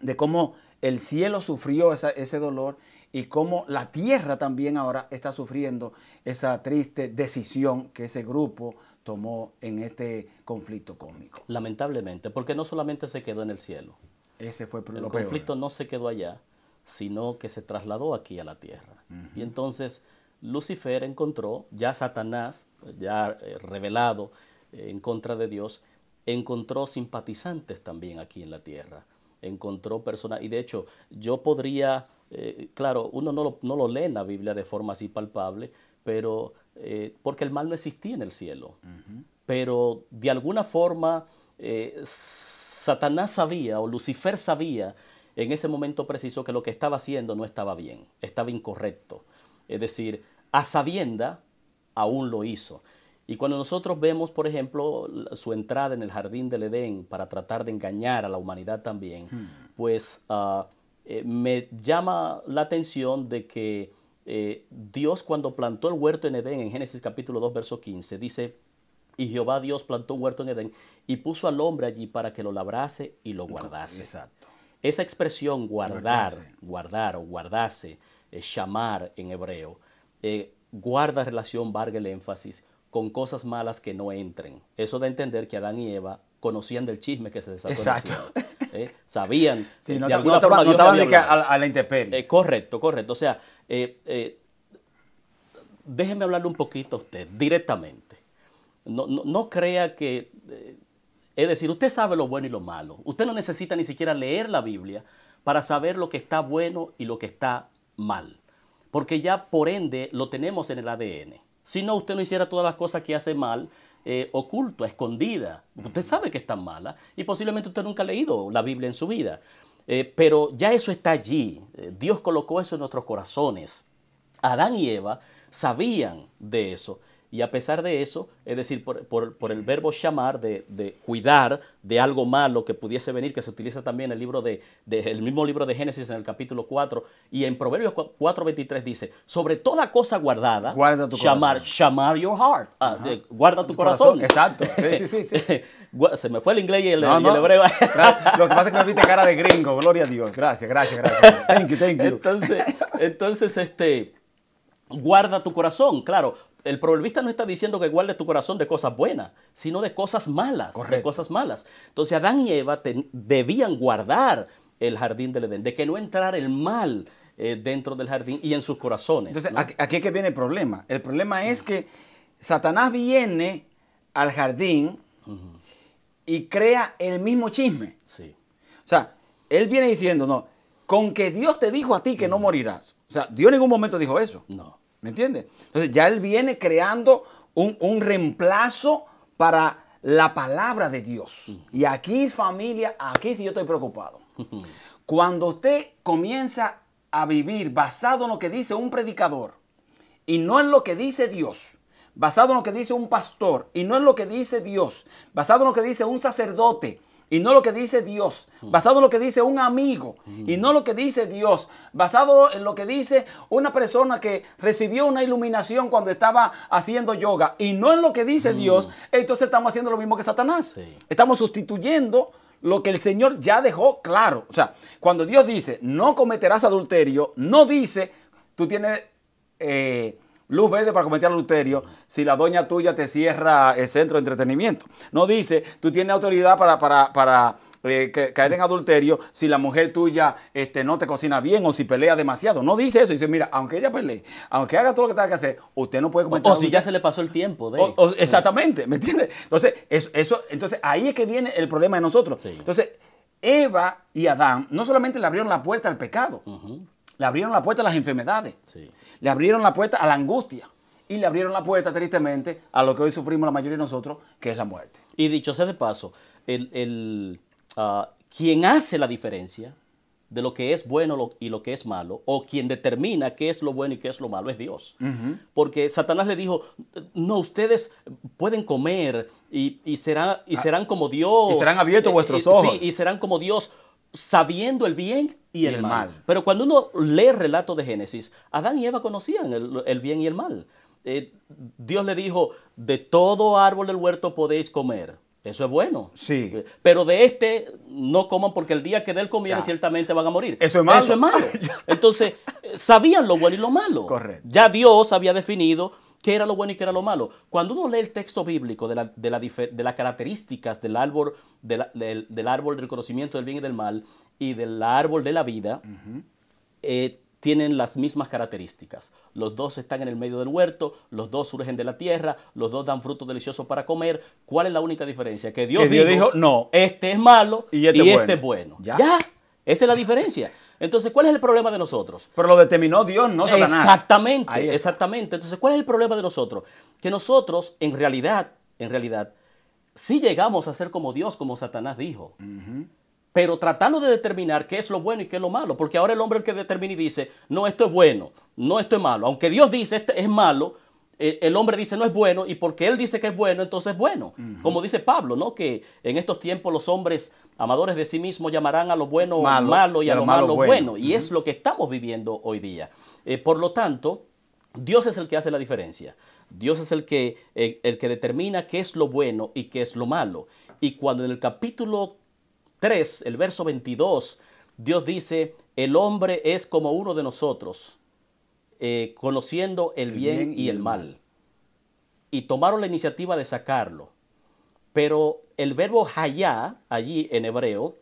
de cómo el cielo sufrió ese dolor y cómo la tierra también ahora está sufriendo esa triste decisión que ese grupo tomó en este conflicto cósmico. Lamentablemente, porque no solamente se quedó en el cielo. Ese fue el conflicto no se quedó allá, sino que se trasladó aquí a la tierra. Y entonces Lucifer encontró, ya Satanás, ya eh, revelado eh, en contra de Dios, encontró simpatizantes también aquí en la tierra encontró personas, y de hecho yo podría, eh, claro, uno no lo, no lo lee en la Biblia de forma así palpable, pero eh, porque el mal no existía en el cielo, pero de alguna forma eh, Satanás sabía o Lucifer sabía en ese momento preciso que lo que estaba haciendo no estaba bien, estaba incorrecto. Es decir, a sabienda aún lo hizo. Y cuando nosotros vemos, por ejemplo, su entrada en el jardín del Edén para tratar de engañar a la humanidad también, hmm. pues ah, eh, me llama la atención de que eh, Dios cuando plantó el huerto en Edén, en Génesis capítulo 2, verso 15, dice, y Jehová Dios plantó un huerto en Edén y puso al hombre allí para que lo labrase y lo guardase. Exacto. Esa expresión guardar, guardar o guardase, es eh, llamar en hebreo, guarda relación, varga el énfasis con cosas malas que no entren. Eso de entender que Adán y Eva conocían del chisme que se desató. Exacto. ¿eh? Sabían. *laughs* Eh, no, estaban de que a, la intemperie. Eh, correcto, correcto. O sea, déjeme hablarle un poquito a usted directamente. no crea que... es decir, usted sabe lo bueno y lo malo. Usted no necesita ni siquiera leer la Biblia para saber lo que está bueno y lo que está mal. Porque ya por ende lo tenemos en el ADN. Si no, usted no hiciera todas las cosas que hace mal, eh, oculto, escondida. Usted sabe que están malas y posiblemente usted nunca ha leído la Biblia en su vida. Eh, pero ya eso está allí. Eh, Dios colocó eso en nuestros corazones. Adán y Eva sabían de eso y a pesar de eso, es decir, por, por, por el verbo llamar, de, de, cuidar de algo malo que pudiese venir, que se utiliza también en el, libro de, el mismo libro de Génesis en el capítulo 4, y en Proverbios 4.23 dice, sobre toda cosa guardada, guarda tu llamar, llamar your heart, ah, guarda tu, corazón. Exacto, sí, sí, sí. *laughs* se me fue el inglés y el, hebreo. *laughs* Lo que pasa es que me viste cara de gringo, gloria a Dios. Gracias, gracias, gracias. Thank you, thank you. Entonces, entonces este guarda tu corazón, claro, el proverbista no está diciendo que guardes tu corazón de cosas buenas, sino de cosas malas, Correcto. de cosas malas. Entonces Adán y Eva debían guardar el jardín del Edén, de que no entrara el mal eh, dentro del jardín y en sus corazones. Entonces, aquí es que viene el problema. El problema es que Satanás viene al jardín y crea el mismo chisme. Sí. O sea, él viene diciendo, no, con que Dios te dijo a ti que no morirás. O sea, Dios en ningún momento dijo eso. No. ¿Me entiendes? Entonces ya él viene creando un, un reemplazo para la palabra de Dios. Y aquí familia, aquí sí yo estoy preocupado. *laughs* Cuando usted comienza a vivir basado en lo que dice un predicador y no en lo que dice Dios, basado en lo que dice un pastor y no en lo que dice Dios, basado en lo que dice un sacerdote y no lo que dice Dios, mm. basado en lo que dice un amigo y mm. no lo que dice Dios, basado en lo que dice una persona que recibió una iluminación cuando estaba haciendo yoga y no en lo que dice mm. Dios, entonces estamos haciendo lo mismo que Satanás. Estamos sustituyendo lo que el Señor ya dejó claro. O sea, cuando Dios dice, no cometerás adulterio, no dice, tú tienes... Eh, Luz verde para cometer adulterio si la doña tuya te cierra el centro de entretenimiento. No dice, tú tienes autoridad para, eh, caer en adulterio si la mujer tuya este, no te cocina bien o si pelea demasiado. No dice eso. Dice, mira, aunque ella pelee, aunque haga todo lo que tenga que hacer, usted no puede cometer adulterio. o si ya se le pasó el tiempo. De... exactamente, ¿me entiendes? Entonces, eso, eso, entonces, ahí es que viene el problema de nosotros. Entonces, Eva y Adán no solamente le abrieron la puerta al pecado, le abrieron la puerta a las enfermedades. Sí. Le abrieron la puerta a la angustia y le abrieron la puerta, tristemente, a lo que hoy sufrimos la mayoría de nosotros, que es la muerte. Y dicho sea de paso, el, ah, quien hace la diferencia de lo que es bueno y lo que es malo, o quien determina qué es lo bueno y qué es lo malo, es Dios. Porque Satanás le dijo, no, ustedes pueden comer y, será, y ah. serán como Dios. Y serán abiertos vuestros ojos. Sí, y serán como Dios sabiendo el bien y el, mal. Pero cuando uno lee el relato de Génesis, Adán y Eva conocían el, bien y el mal. Eh, Dios le dijo, de todo árbol del huerto podéis comer. Eso es bueno. Sí. Eh, pero de este no coman porque el día que de él ciertamente van a morir. Eso es malo. Eso es malo. *laughs* Entonces, eh, sabían lo bueno y lo malo. Correcto. Ya Dios había definido qué era lo bueno y qué era lo malo. Cuando uno lee el texto bíblico de, de, las características del árbol, del, árbol del conocimiento del bien y del mal y del árbol de la vida, eh, tienen las mismas características. Los dos están en el medio del huerto, los dos surgen de la tierra, los dos dan frutos deliciosos para comer. ¿Cuál es la única diferencia? Que Dios, dijo, no, este es malo y este, este es bueno. ¿Ya? Esa es la diferencia. *laughs* Entonces, ¿cuál es el problema de nosotros? Pero lo determinó Dios, no Satanás. Exactamente, exactamente. Entonces, ¿cuál es el problema de nosotros? Que nosotros, en realidad, en realidad, sí llegamos a ser como Dios, como Satanás dijo. Pero tratando de determinar qué es lo bueno y qué es lo malo. Porque ahora el hombre el que determina y dice, no, esto es bueno, no, esto es malo. Aunque Dios dice, este es malo, eh, el hombre dice no es bueno y porque él dice que es bueno, entonces es bueno. Como dice Pablo, ¿no? Que en estos tiempos los hombres amadores de sí mismos llamarán a lo bueno malo, y, a lo, malo, bueno. Y es lo que estamos viviendo hoy día. Eh, por lo tanto, Dios es el que hace la diferencia. Dios es el que, eh, el que determina qué es lo bueno y qué es lo malo. Y cuando en el capítulo 3, el verso 22, Dios dice, el hombre es como uno de nosotros eh, conociendo el, bien, y el mal. Y tomaron la iniciativa de sacarlo. Pero el verbo hayá, allí en hebreo,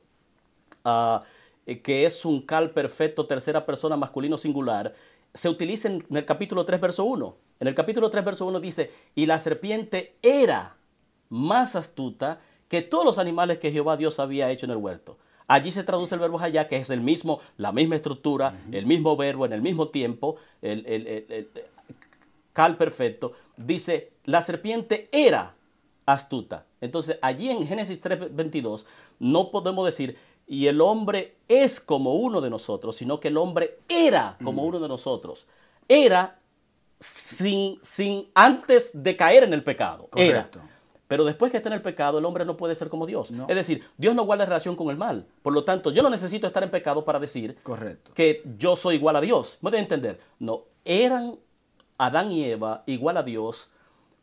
ah, eh, que es un cal perfecto, tercera persona masculino singular, se utiliza en, el capítulo 3, verso 1. En el capítulo 3, verso 1 dice, y la serpiente era más astuta que todos los animales que Jehová Dios había hecho en el huerto. Allí se traduce el verbo allá, que es el mismo, la misma estructura, el mismo verbo en el mismo tiempo, el, cal perfecto. Dice, la serpiente era astuta. Entonces, allí en Génesis 3.22 no podemos decir, y el hombre es como uno de nosotros, sino que el hombre era como uno de nosotros. Era sin, sin antes de caer en el pecado. Correcto. Pero después que está en el pecado, el hombre no puede ser como Dios. Es decir, Dios no guarda relación con el mal. Por lo tanto, yo no necesito estar en pecado para decir Correcto. que yo soy igual a Dios. ¿Me deben entender? No, eran Adán y Eva igual a Dios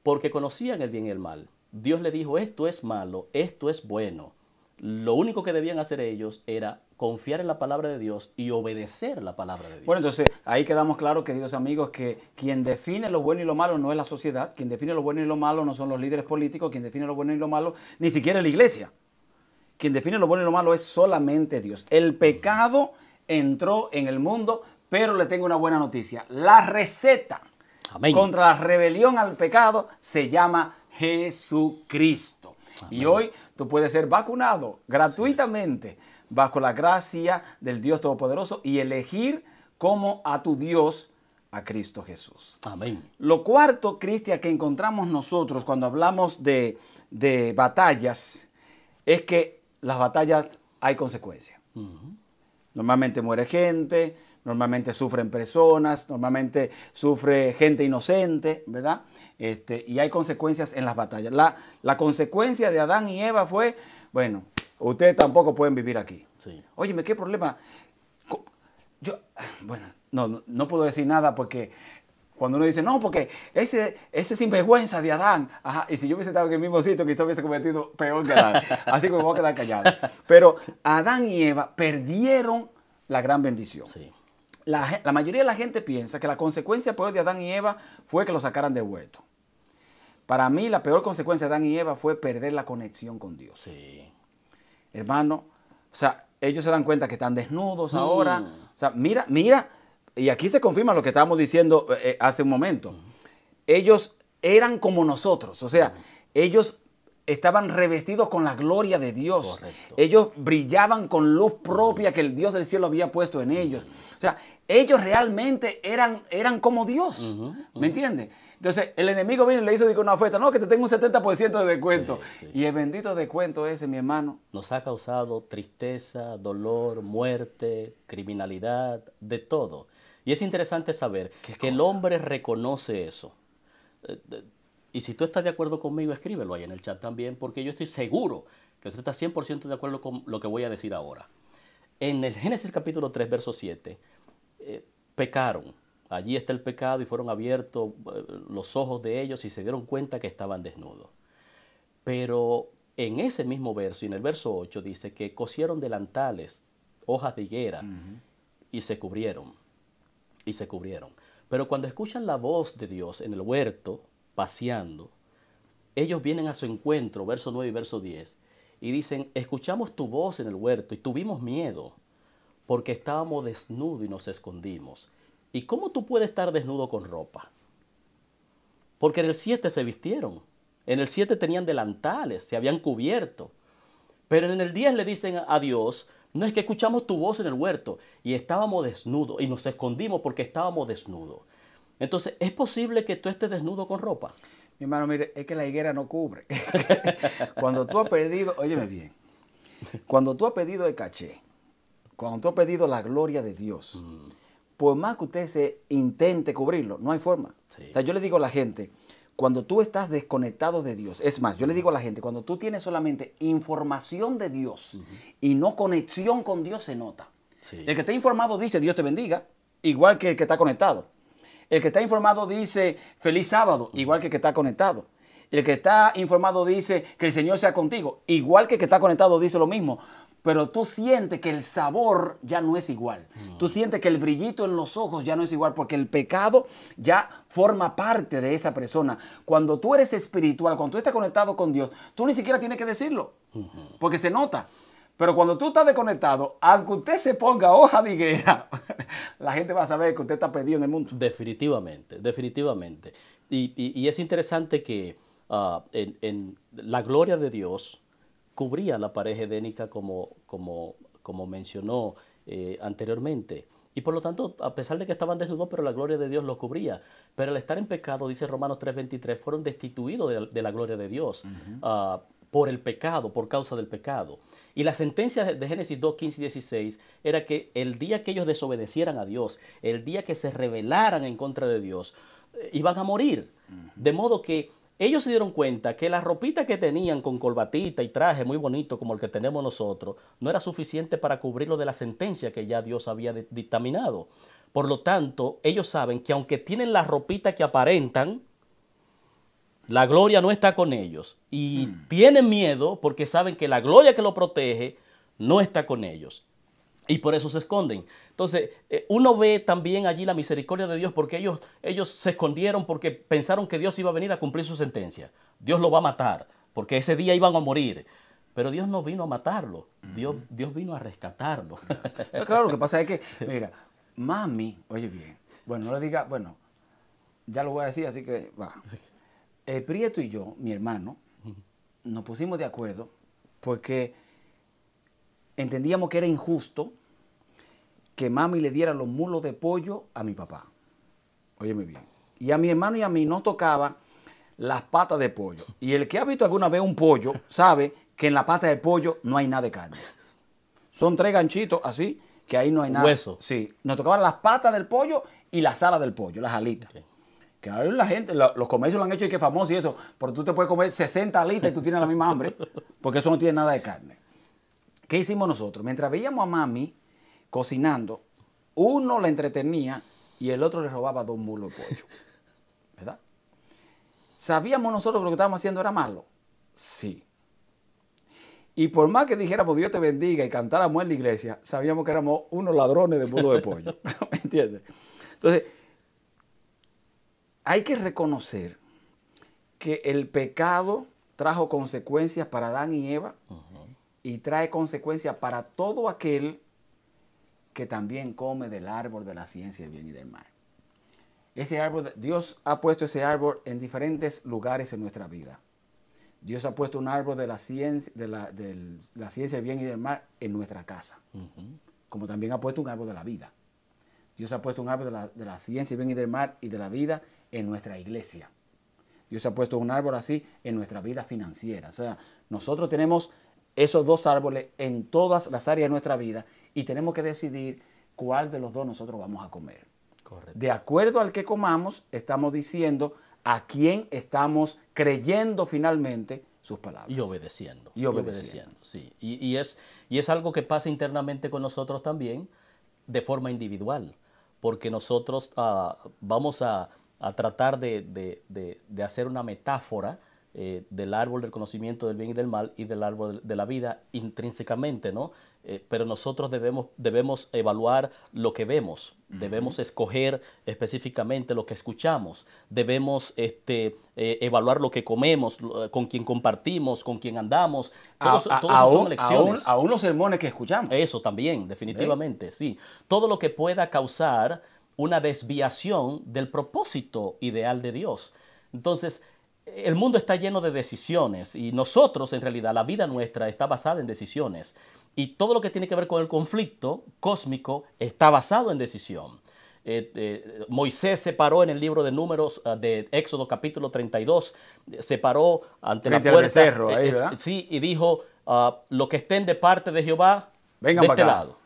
porque conocían el bien y el mal. Dios le dijo, esto es malo, esto es bueno lo único que debían hacer ellos era confiar en la palabra de Dios y obedecer la palabra de Dios. Bueno, entonces ahí quedamos claros, queridos amigos, que quien define lo bueno y lo malo no es la sociedad, quien define lo bueno y lo malo no son los líderes políticos, quien define lo bueno y lo malo ni siquiera es la iglesia. Quien define lo bueno y lo malo es solamente Dios. El pecado entró en el mundo, pero le tengo una buena noticia. La receta contra la rebelión al pecado se llama Jesucristo. Y hoy Puede puedes ser vacunado gratuitamente bajo la gracia del Dios Todopoderoso y elegir como a tu Dios a Cristo Jesús. Amén. Lo cuarto, Cristian, que encontramos nosotros cuando hablamos de, batallas, es que las batallas hay consecuencias. Normalmente muere gente, normalmente sufren personas, normalmente sufre gente inocente, ¿verdad? Este, y hay consecuencias en las batallas. La, la consecuencia de Adán y Eva fue, bueno, ustedes tampoco pueden vivir aquí. Sí. Óyeme, ¿qué problema? Yo, bueno, no, no, puedo decir nada porque cuando uno dice, no, porque ese, ese sinvergüenza de Adán, ajá, y si yo hubiese estado en el mismo sitio, quizás hubiese cometido peor que Adán. *laughs* Así que me voy a quedar callado. Pero Adán y Eva perdieron la gran bendición. Sí la, mayoría de la gente piensa que la consecuencia peor de Adán y Eva fue que lo sacaran del huerto. Para mí la peor consecuencia de Adán y Eva fue perder la conexión con Dios. Sí. Hermano, o sea, ellos se dan cuenta que están desnudos mm. ahora. O sea, mira, mira, y aquí se confirma lo que estábamos diciendo eh, eh, hace un momento. Ellos eran como nosotros, o sea, ellos estaban revestidos con la gloria de Dios. Ellos brillaban con luz propia que el Dios del cielo había puesto en ellos. O sea, ellos realmente eran, eran como Dios. ¿Me entiendes? Entonces, el enemigo viene y le hizo una oferta. No, que te tengo un 70% de descuento. Y el bendito descuento ese, mi hermano. Nos ha causado tristeza, dolor, muerte, criminalidad, de todo. Y es interesante saber que el hombre reconoce eso eh, y si tú estás de acuerdo conmigo, escríbelo ahí en el chat también, porque yo estoy seguro que usted está 100% de acuerdo con lo que voy a decir ahora. En el Génesis capítulo 3, verso 7, eh, pecaron. Allí está el pecado y fueron abiertos eh, los ojos de ellos y se dieron cuenta que estaban desnudos. Pero en ese mismo verso, y en el verso 8, dice que cosieron delantales, hojas de higuera, y se cubrieron. Y se cubrieron. Pero cuando escuchan la voz de Dios en el huerto, paseando, ellos vienen a su encuentro, verso 9 y verso 10, y dicen, escuchamos tu voz en el huerto y tuvimos miedo, porque estábamos desnudos y nos escondimos. ¿Y cómo tú puedes estar desnudo con ropa? Porque en el 7 se vistieron, en el 7 tenían delantales, se habían cubierto, pero en el 10 le dicen a Dios, no es que escuchamos tu voz en el huerto y estábamos desnudos y nos escondimos porque estábamos desnudos. Entonces, ¿es posible que tú estés desnudo con ropa? Mi hermano, mire, es que la higuera no cubre. *laughs* cuando tú has perdido, óyeme bien, cuando tú has pedido el caché, cuando tú has pedido la gloria de Dios, mm. por más que usted se intente cubrirlo, no hay forma. O sea, yo le digo a la gente, cuando tú estás desconectado de Dios, es más, yo le digo a la gente, cuando tú tienes solamente información de Dios y no conexión con Dios, se nota. El que está informado dice, Dios te bendiga, igual que el que está conectado. El que está informado dice feliz sábado, igual que el que está conectado. El que está informado dice que el Señor sea contigo, igual que el que está conectado dice lo mismo. Pero tú sientes que el sabor ya no es igual. Tú sientes que el brillito en los ojos ya no es igual porque el pecado ya forma parte de esa persona. Cuando tú eres espiritual, cuando tú estás conectado con Dios, tú ni siquiera tienes que decirlo porque se nota. Pero cuando tú estás desconectado, aunque usted se ponga hoja de higuera, *laughs* la gente va a saber que usted está perdido en el mundo. Definitivamente, definitivamente. Y, es interesante que ah, la gloria de Dios cubría la pared edénica como, mencionó eh, anteriormente. Y por lo tanto, a pesar de que estaban desnudos, pero la gloria de Dios los cubría. Pero al estar en pecado, dice Romanos 3:23, fueron destituidos de, la gloria de Dios ah, por el pecado, por causa del pecado. Y la sentencia de Génesis 2, 15 y 16 era que el día que ellos desobedecieran a Dios, el día que se rebelaran en contra de Dios, eh, iban a morir. De modo que ellos se dieron cuenta que la ropita que tenían con colbatita y traje muy bonito como el que tenemos nosotros, no era suficiente para cubrirlo de la sentencia que ya Dios había dictaminado. Por lo tanto, ellos saben que aunque tienen la ropita que aparentan, la gloria no está con ellos. Y mm. tienen miedo porque saben que la gloria que lo protege no está con ellos. Y por eso se esconden. Entonces, eh, uno ve también allí la misericordia de Dios porque ellos, ellos se escondieron porque pensaron que Dios iba a venir a cumplir su sentencia. Dios lo va a matar porque ese día iban a morir. Pero Dios no vino a matarlo, mm. Dios, Dios vino a rescatarlo. *laughs* claro, lo que pasa es que, *laughs* mira, mami, oye bien, bueno, no le diga, bueno, ya lo voy a decir, así que va. *laughs* el eh, Prieto y yo, mi hermano, nos pusimos de acuerdo porque entendíamos que era injusto que mami le diera los mulos de pollo a mi papá. Óyeme bien. Y a mi hermano y a mí no tocaba las patas de pollo. Y el que ha visto alguna vez un pollo sabe que en la pata de pollo no hay nada de carne. Son tres ganchitos así, que ahí no hay nada. Hueso. Sí, nos tocaban las patas del pollo y la sala del pollo, las alitas. Que veces la gente, los comercios lo han hecho y que es famoso y eso, pero tú te puedes comer 60 litros y tú tienes la misma hambre, *laughs* porque eso no tiene nada de carne. ¿Qué hicimos nosotros? Mientras veíamos a mami cocinando, uno la entretenía y el otro le robaba dos mulos de pollo. *laughs* ¿Verdad? ¿Sabíamos nosotros que lo que estábamos haciendo era malo? Sí. Y por más que dijéramos Dios te bendiga y cantáramos en la iglesia, sabíamos que éramos unos ladrones de mulos de pollo. *laughs* ¿Me entiendes? Entonces, hay que reconocer que el pecado trajo consecuencias para Adán y Eva y trae consecuencias para todo aquel que también come del árbol de la ciencia del bien y del mal. Ese árbol, Dios ha puesto ese árbol en diferentes lugares en nuestra vida. Dios ha puesto un árbol de la ciencia, de la, ciencia del bien y del mal en nuestra casa. Como también ha puesto un árbol de la vida. Dios ha puesto un árbol de la, de la ciencia del bien y del mal y de la vida en nuestra iglesia. Dios ha puesto un árbol así en nuestra vida financiera. O sea, nosotros tenemos esos dos árboles en todas las áreas de nuestra vida y tenemos que decidir cuál de los dos nosotros vamos a comer. De acuerdo al que comamos, estamos diciendo a quién estamos creyendo finalmente sus palabras. Y obedeciendo. Y obedeciendo, sí. Y, es, y es algo que pasa internamente con nosotros también de forma individual, porque nosotros ah, vamos a a tratar de, hacer una metáfora eh, del árbol del conocimiento del bien y del mal y del árbol de la vida intrínsecamente, ¿no? Eh, pero nosotros debemos, debemos evaluar lo que vemos, debemos escoger específicamente lo que escuchamos, debemos este, eh, evaluar lo que comemos, con quien compartimos, con quién andamos. Todos, a, a, los sermones que escuchamos. Eso también, definitivamente, sí. Todo lo que pueda causar una desviación del propósito ideal de Dios. Entonces, el mundo está lleno de decisiones y nosotros, en realidad, la vida nuestra está basada en decisiones. Y todo lo que tiene que ver con el conflicto cósmico está basado en decisión. Eh, eh, Moisés se paró en el libro de números ah, de Éxodo capítulo 32, se paró ante Frente la puerta eh, sí, y dijo, ah, lo que estén de parte de Jehová, Vengan de este lado,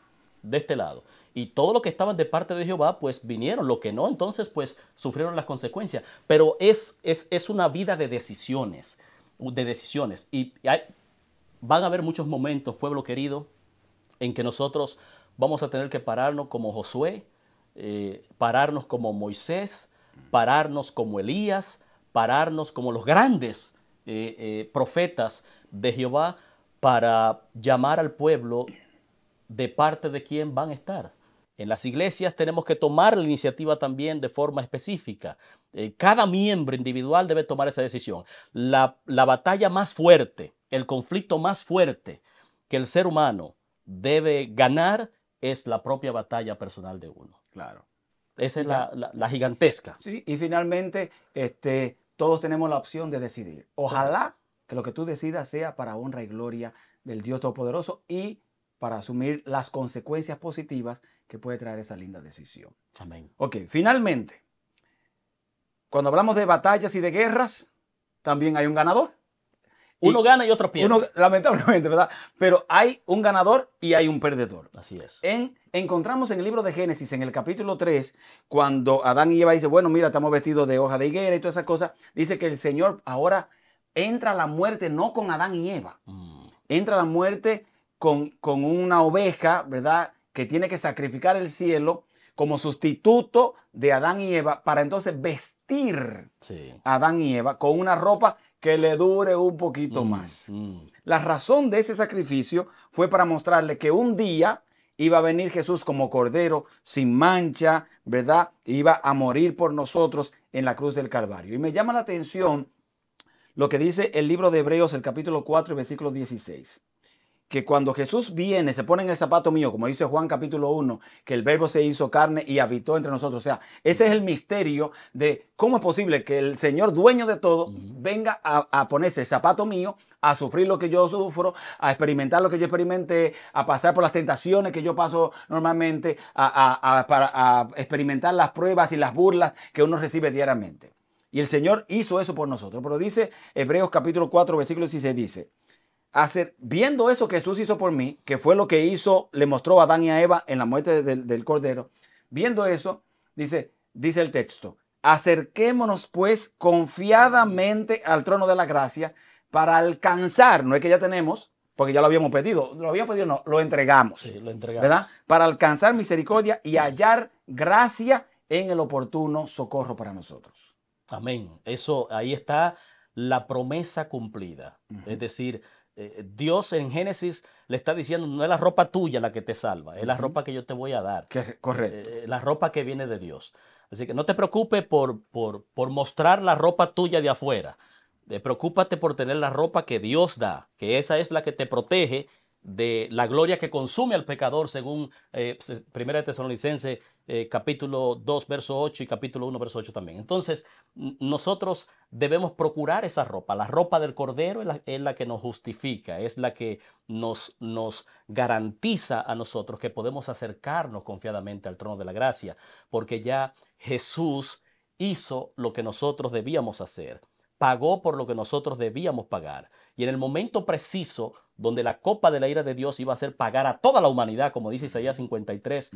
de este lado y todo lo que estaban de parte de Jehová, pues vinieron, lo que no, entonces pues sufrieron las consecuencias. Pero es, es, es una vida de decisiones, de decisiones. Y van a haber muchos momentos, pueblo querido, en que nosotros vamos a tener que pararnos como Josué, eh, pararnos como Moisés, pararnos como Elías, pararnos como los grandes eh, eh, profetas de Jehová para llamar al pueblo de parte de quién van a estar en las iglesias tenemos que tomar la iniciativa también de forma específica. Eh, cada miembro individual debe tomar esa decisión. La, batalla más fuerte, el conflicto más fuerte que el ser humano debe ganar es la propia batalla personal de uno. Claro. Esa es la, gigantesca. Sí, y finalmente, este, todos tenemos la opción de decidir. Ojalá que lo que tú decidas sea para honra y gloria del Dios Todopoderoso y para asumir las consecuencias positivas que puede traer esa linda decisión. Amén. Ok, finalmente, cuando hablamos de batallas y de guerras, también hay un ganador. Uno gana y otro pierde. lamentablemente, ¿verdad? Pero hay un ganador y hay un perdedor. Así es. En, encontramos en el libro de Génesis, en el capítulo 3, cuando Adán y Eva dicen, bueno, mira, estamos vestidos de hoja de higuera y todas esas cosas, dice que el Señor ahora entra a la muerte no con Adán y Eva. Mm. Entra a la muerte con, una oveja, ¿verdad? Que tiene que sacrificar el cielo como sustituto de Adán y Eva para entonces vestir a Adán y Eva con una ropa que le dure un poquito mm, más. Mm. La razón de ese sacrificio fue para mostrarle que un día iba a venir Jesús como cordero, sin mancha, ¿verdad? Iba a morir por nosotros en la cruz del Calvario. Y me llama la atención lo que dice el libro de Hebreos, el capítulo 4, versículo 16 que cuando Jesús viene, se pone en el zapato mío, como dice Juan capítulo 1, que el verbo se hizo carne y habitó entre nosotros. O sea, ese es el misterio de cómo es posible que el Señor, dueño de todo, venga a, ponerse el zapato mío, a sufrir lo que yo sufro, a experimentar lo que yo experimenté, a pasar por las tentaciones que yo paso normalmente, a, a experimentar las pruebas y las burlas que uno recibe diariamente. Y el Señor hizo eso por nosotros. Pero dice Hebreos capítulo 4, versículo 16, dice Hacer, viendo eso que Jesús hizo por mí, que fue lo que hizo, le mostró a Adán y a Eva en la muerte del, Cordero, viendo eso, dice, dice el texto, acerquémonos pues confiadamente al trono de la gracia para alcanzar, no es que ya tenemos, porque ya lo habíamos pedido, lo habíamos pedido, no, lo entregamos, sí, lo entregamos. ¿verdad? Para alcanzar misericordia y hallar gracia en el oportuno socorro para nosotros. Amén. Eso, ahí está la promesa cumplida. Es decir, eh, Dios en Génesis le está diciendo, no es la ropa tuya la que te salva, es la ropa que yo te voy a dar. Que, correcto. Eh, eh, la ropa que viene de Dios. Así que no te preocupes por, por, mostrar la ropa tuya de afuera. preocúpate por tener la ropa que Dios da, que esa es la que te protege de la gloria que consume al pecador, según Primera Tesalonicense eh, capítulo 2, verso 8 y capítulo 1, verso 8 también. Entonces, nosotros debemos procurar esa ropa. La ropa del Cordero es la, que nos justifica, es la que nos, nos garantiza a nosotros que podemos acercarnos confiadamente al trono de la gracia, porque ya Jesús hizo lo que nosotros debíamos hacer, pagó por lo que nosotros debíamos pagar. Y en el momento preciso, donde la copa de la ira de Dios iba a ser pagar a toda la humanidad, como dice Isaías 53,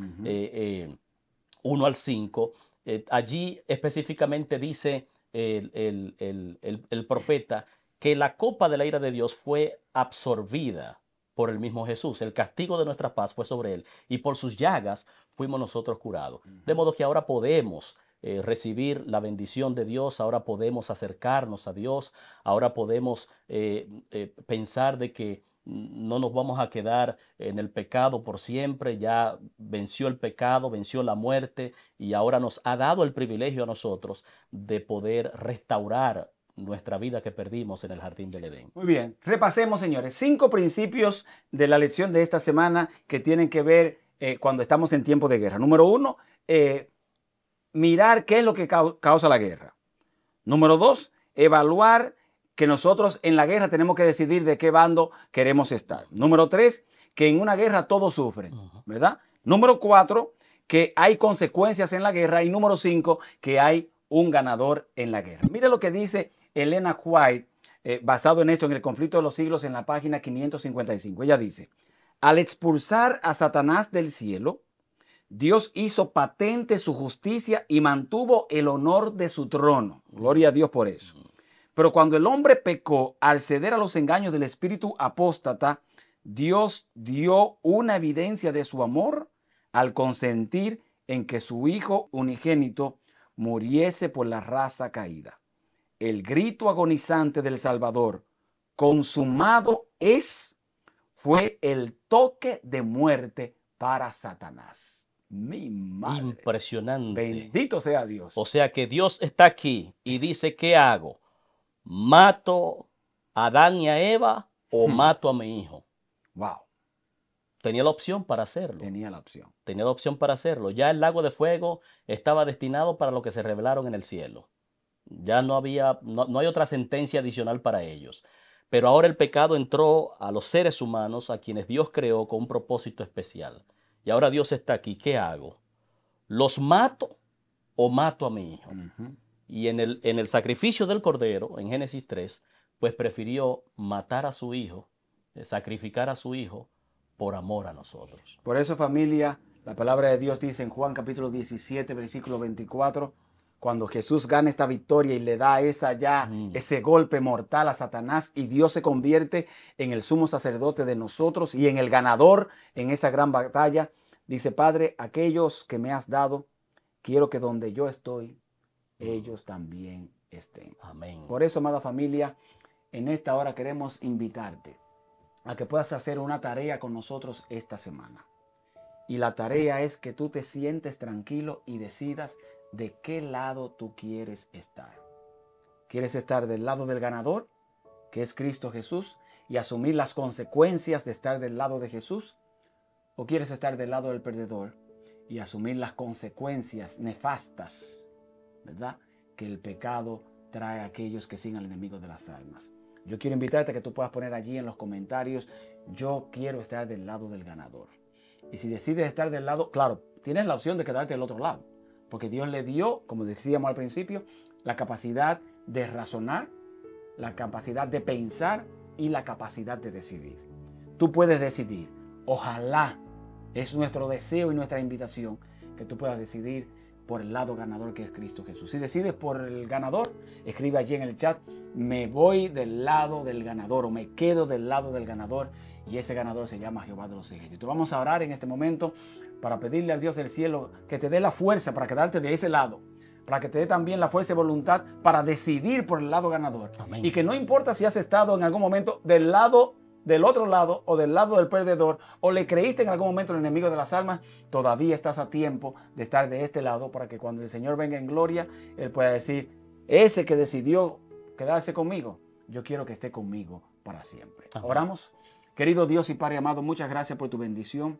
1 al 5. Eh, allí específicamente dice el, profeta que la copa de la ira de Dios fue absorbida por el mismo Jesús. El castigo de nuestra paz fue sobre él y por sus llagas fuimos nosotros curados. De modo que ahora podemos eh, recibir la bendición de Dios, ahora podemos acercarnos a Dios, ahora podemos eh, pensar de que no nos vamos a quedar en el pecado por siempre, ya venció el pecado, venció la muerte y ahora nos ha dado el privilegio a nosotros de poder restaurar nuestra vida que perdimos en el jardín del Edén. Muy bien, repasemos señores, cinco principios de la lección de esta semana que tienen que ver eh, cuando estamos en tiempo de guerra. Número uno, eh, mirar qué es lo que causa la guerra. Número dos, evaluar que nosotros en la guerra tenemos que decidir de qué bando queremos estar. Número tres, que en una guerra todos sufren, ¿verdad? Número cuatro, que hay consecuencias en la guerra. Y número cinco, que hay un ganador en la guerra. Mire lo que dice Elena White, eh, basado en esto, en el conflicto de los siglos, en la página 555. Ella dice, al expulsar a Satanás del cielo, Dios hizo patente su justicia y mantuvo el honor de su trono. Gloria a Dios por eso. Pero cuando el hombre pecó al ceder a los engaños del espíritu apóstata, Dios dio una evidencia de su amor al consentir en que su Hijo unigénito muriese por la raza caída. El grito agonizante del Salvador, consumado es, fue el toque de muerte para Satanás. Mi madre. Impresionante. Bendito sea Dios. O sea que Dios está aquí y dice, ¿qué hago? ¿Mato a Adán y a Eva o hmm. mato a mi hijo? Wow. Tenía la opción para hacerlo. Tenía la opción. Tenía la opción para hacerlo. Ya el lago de fuego estaba destinado para lo que se revelaron en el cielo. Ya no había, no, hay otra sentencia adicional para ellos. Pero ahora el pecado entró a los seres humanos, a quienes Dios creó con un propósito especial. Y ahora Dios está aquí. ¿Qué hago? ¿Los mato o mato a mi hijo? Y en el, en el sacrificio del cordero, en Génesis 3, pues prefirió matar a su hijo, eh, sacrificar a su hijo por amor a nosotros. Por eso familia, la palabra de Dios dice en Juan capítulo 17, versículo 24, cuando Jesús gana esta victoria y le da esa ya mm. ese golpe mortal a Satanás y Dios se convierte en el sumo sacerdote de nosotros y en el ganador en esa gran batalla, dice, "Padre, aquellos que me has dado, quiero que donde yo estoy, ellos también estén. Amén. Por eso, amada familia, en esta hora queremos invitarte a que puedas hacer una tarea con nosotros esta semana. Y la tarea es que tú te sientes tranquilo y decidas de qué lado tú quieres estar. ¿Quieres estar del lado del ganador, que es Cristo Jesús, y asumir las consecuencias de estar del lado de Jesús? ¿O quieres estar del lado del perdedor y asumir las consecuencias nefastas ¿verdad? Que el pecado trae a aquellos que siguen al enemigo de las almas. Yo quiero invitarte a que tú puedas poner allí en los comentarios, yo quiero estar del lado del ganador. Y si decides estar del lado, claro, tienes la opción de quedarte del otro lado, porque Dios le dio, como decíamos al principio, la capacidad de razonar, la capacidad de pensar y la capacidad de decidir. Tú puedes decidir. Ojalá, es nuestro deseo y nuestra invitación que tú puedas decidir por el lado ganador que es Cristo Jesús. Si decides por el ganador, escribe allí en el chat, me voy del lado del ganador o me quedo del lado del ganador y ese ganador se llama Jehová de los ejércitos. Vamos a orar en este momento para pedirle al Dios del cielo que te dé la fuerza para quedarte de ese lado, para que te dé también la fuerza y voluntad para decidir por el lado ganador. Y que no importa si has estado en algún momento del lado del otro lado o del lado del perdedor o le creíste en algún momento el enemigo de las almas, todavía estás a tiempo de estar de este lado para que cuando el Señor venga en gloria, Él pueda decir, ese que decidió quedarse conmigo, yo quiero que esté conmigo para siempre. Oramos. Querido Dios y Padre amado, muchas gracias por tu bendición,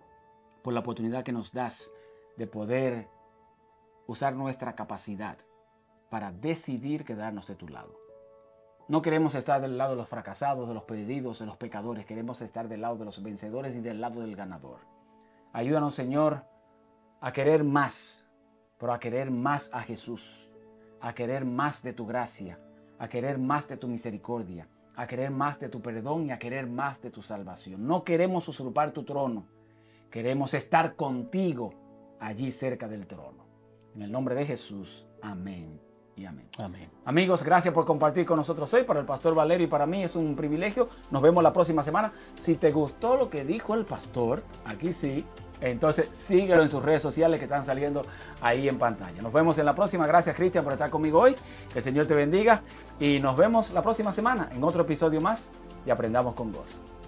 por la oportunidad que nos das de poder usar nuestra capacidad para decidir quedarnos de tu lado. No queremos estar del lado de los fracasados, de los perdidos, de los pecadores. Queremos estar del lado de los vencedores y del lado del ganador. Ayúdanos, Señor, a querer más, pero a querer más a Jesús, a querer más de tu gracia, a querer más de tu misericordia, a querer más de tu perdón y a querer más de tu salvación. No queremos usurpar tu trono, queremos estar contigo allí cerca del trono. En el nombre de Jesús, amén amén. Amigos, gracias por compartir con nosotros hoy. Para el pastor Valerio y para mí es un privilegio. Nos vemos la próxima semana. Si te gustó lo que dijo el pastor, aquí sí, entonces síguelo en sus redes sociales que están saliendo ahí en pantalla. Nos vemos en la próxima. Gracias Cristian por estar conmigo hoy. Que el Señor te bendiga. Y nos vemos la próxima semana en otro episodio más y aprendamos con gozo.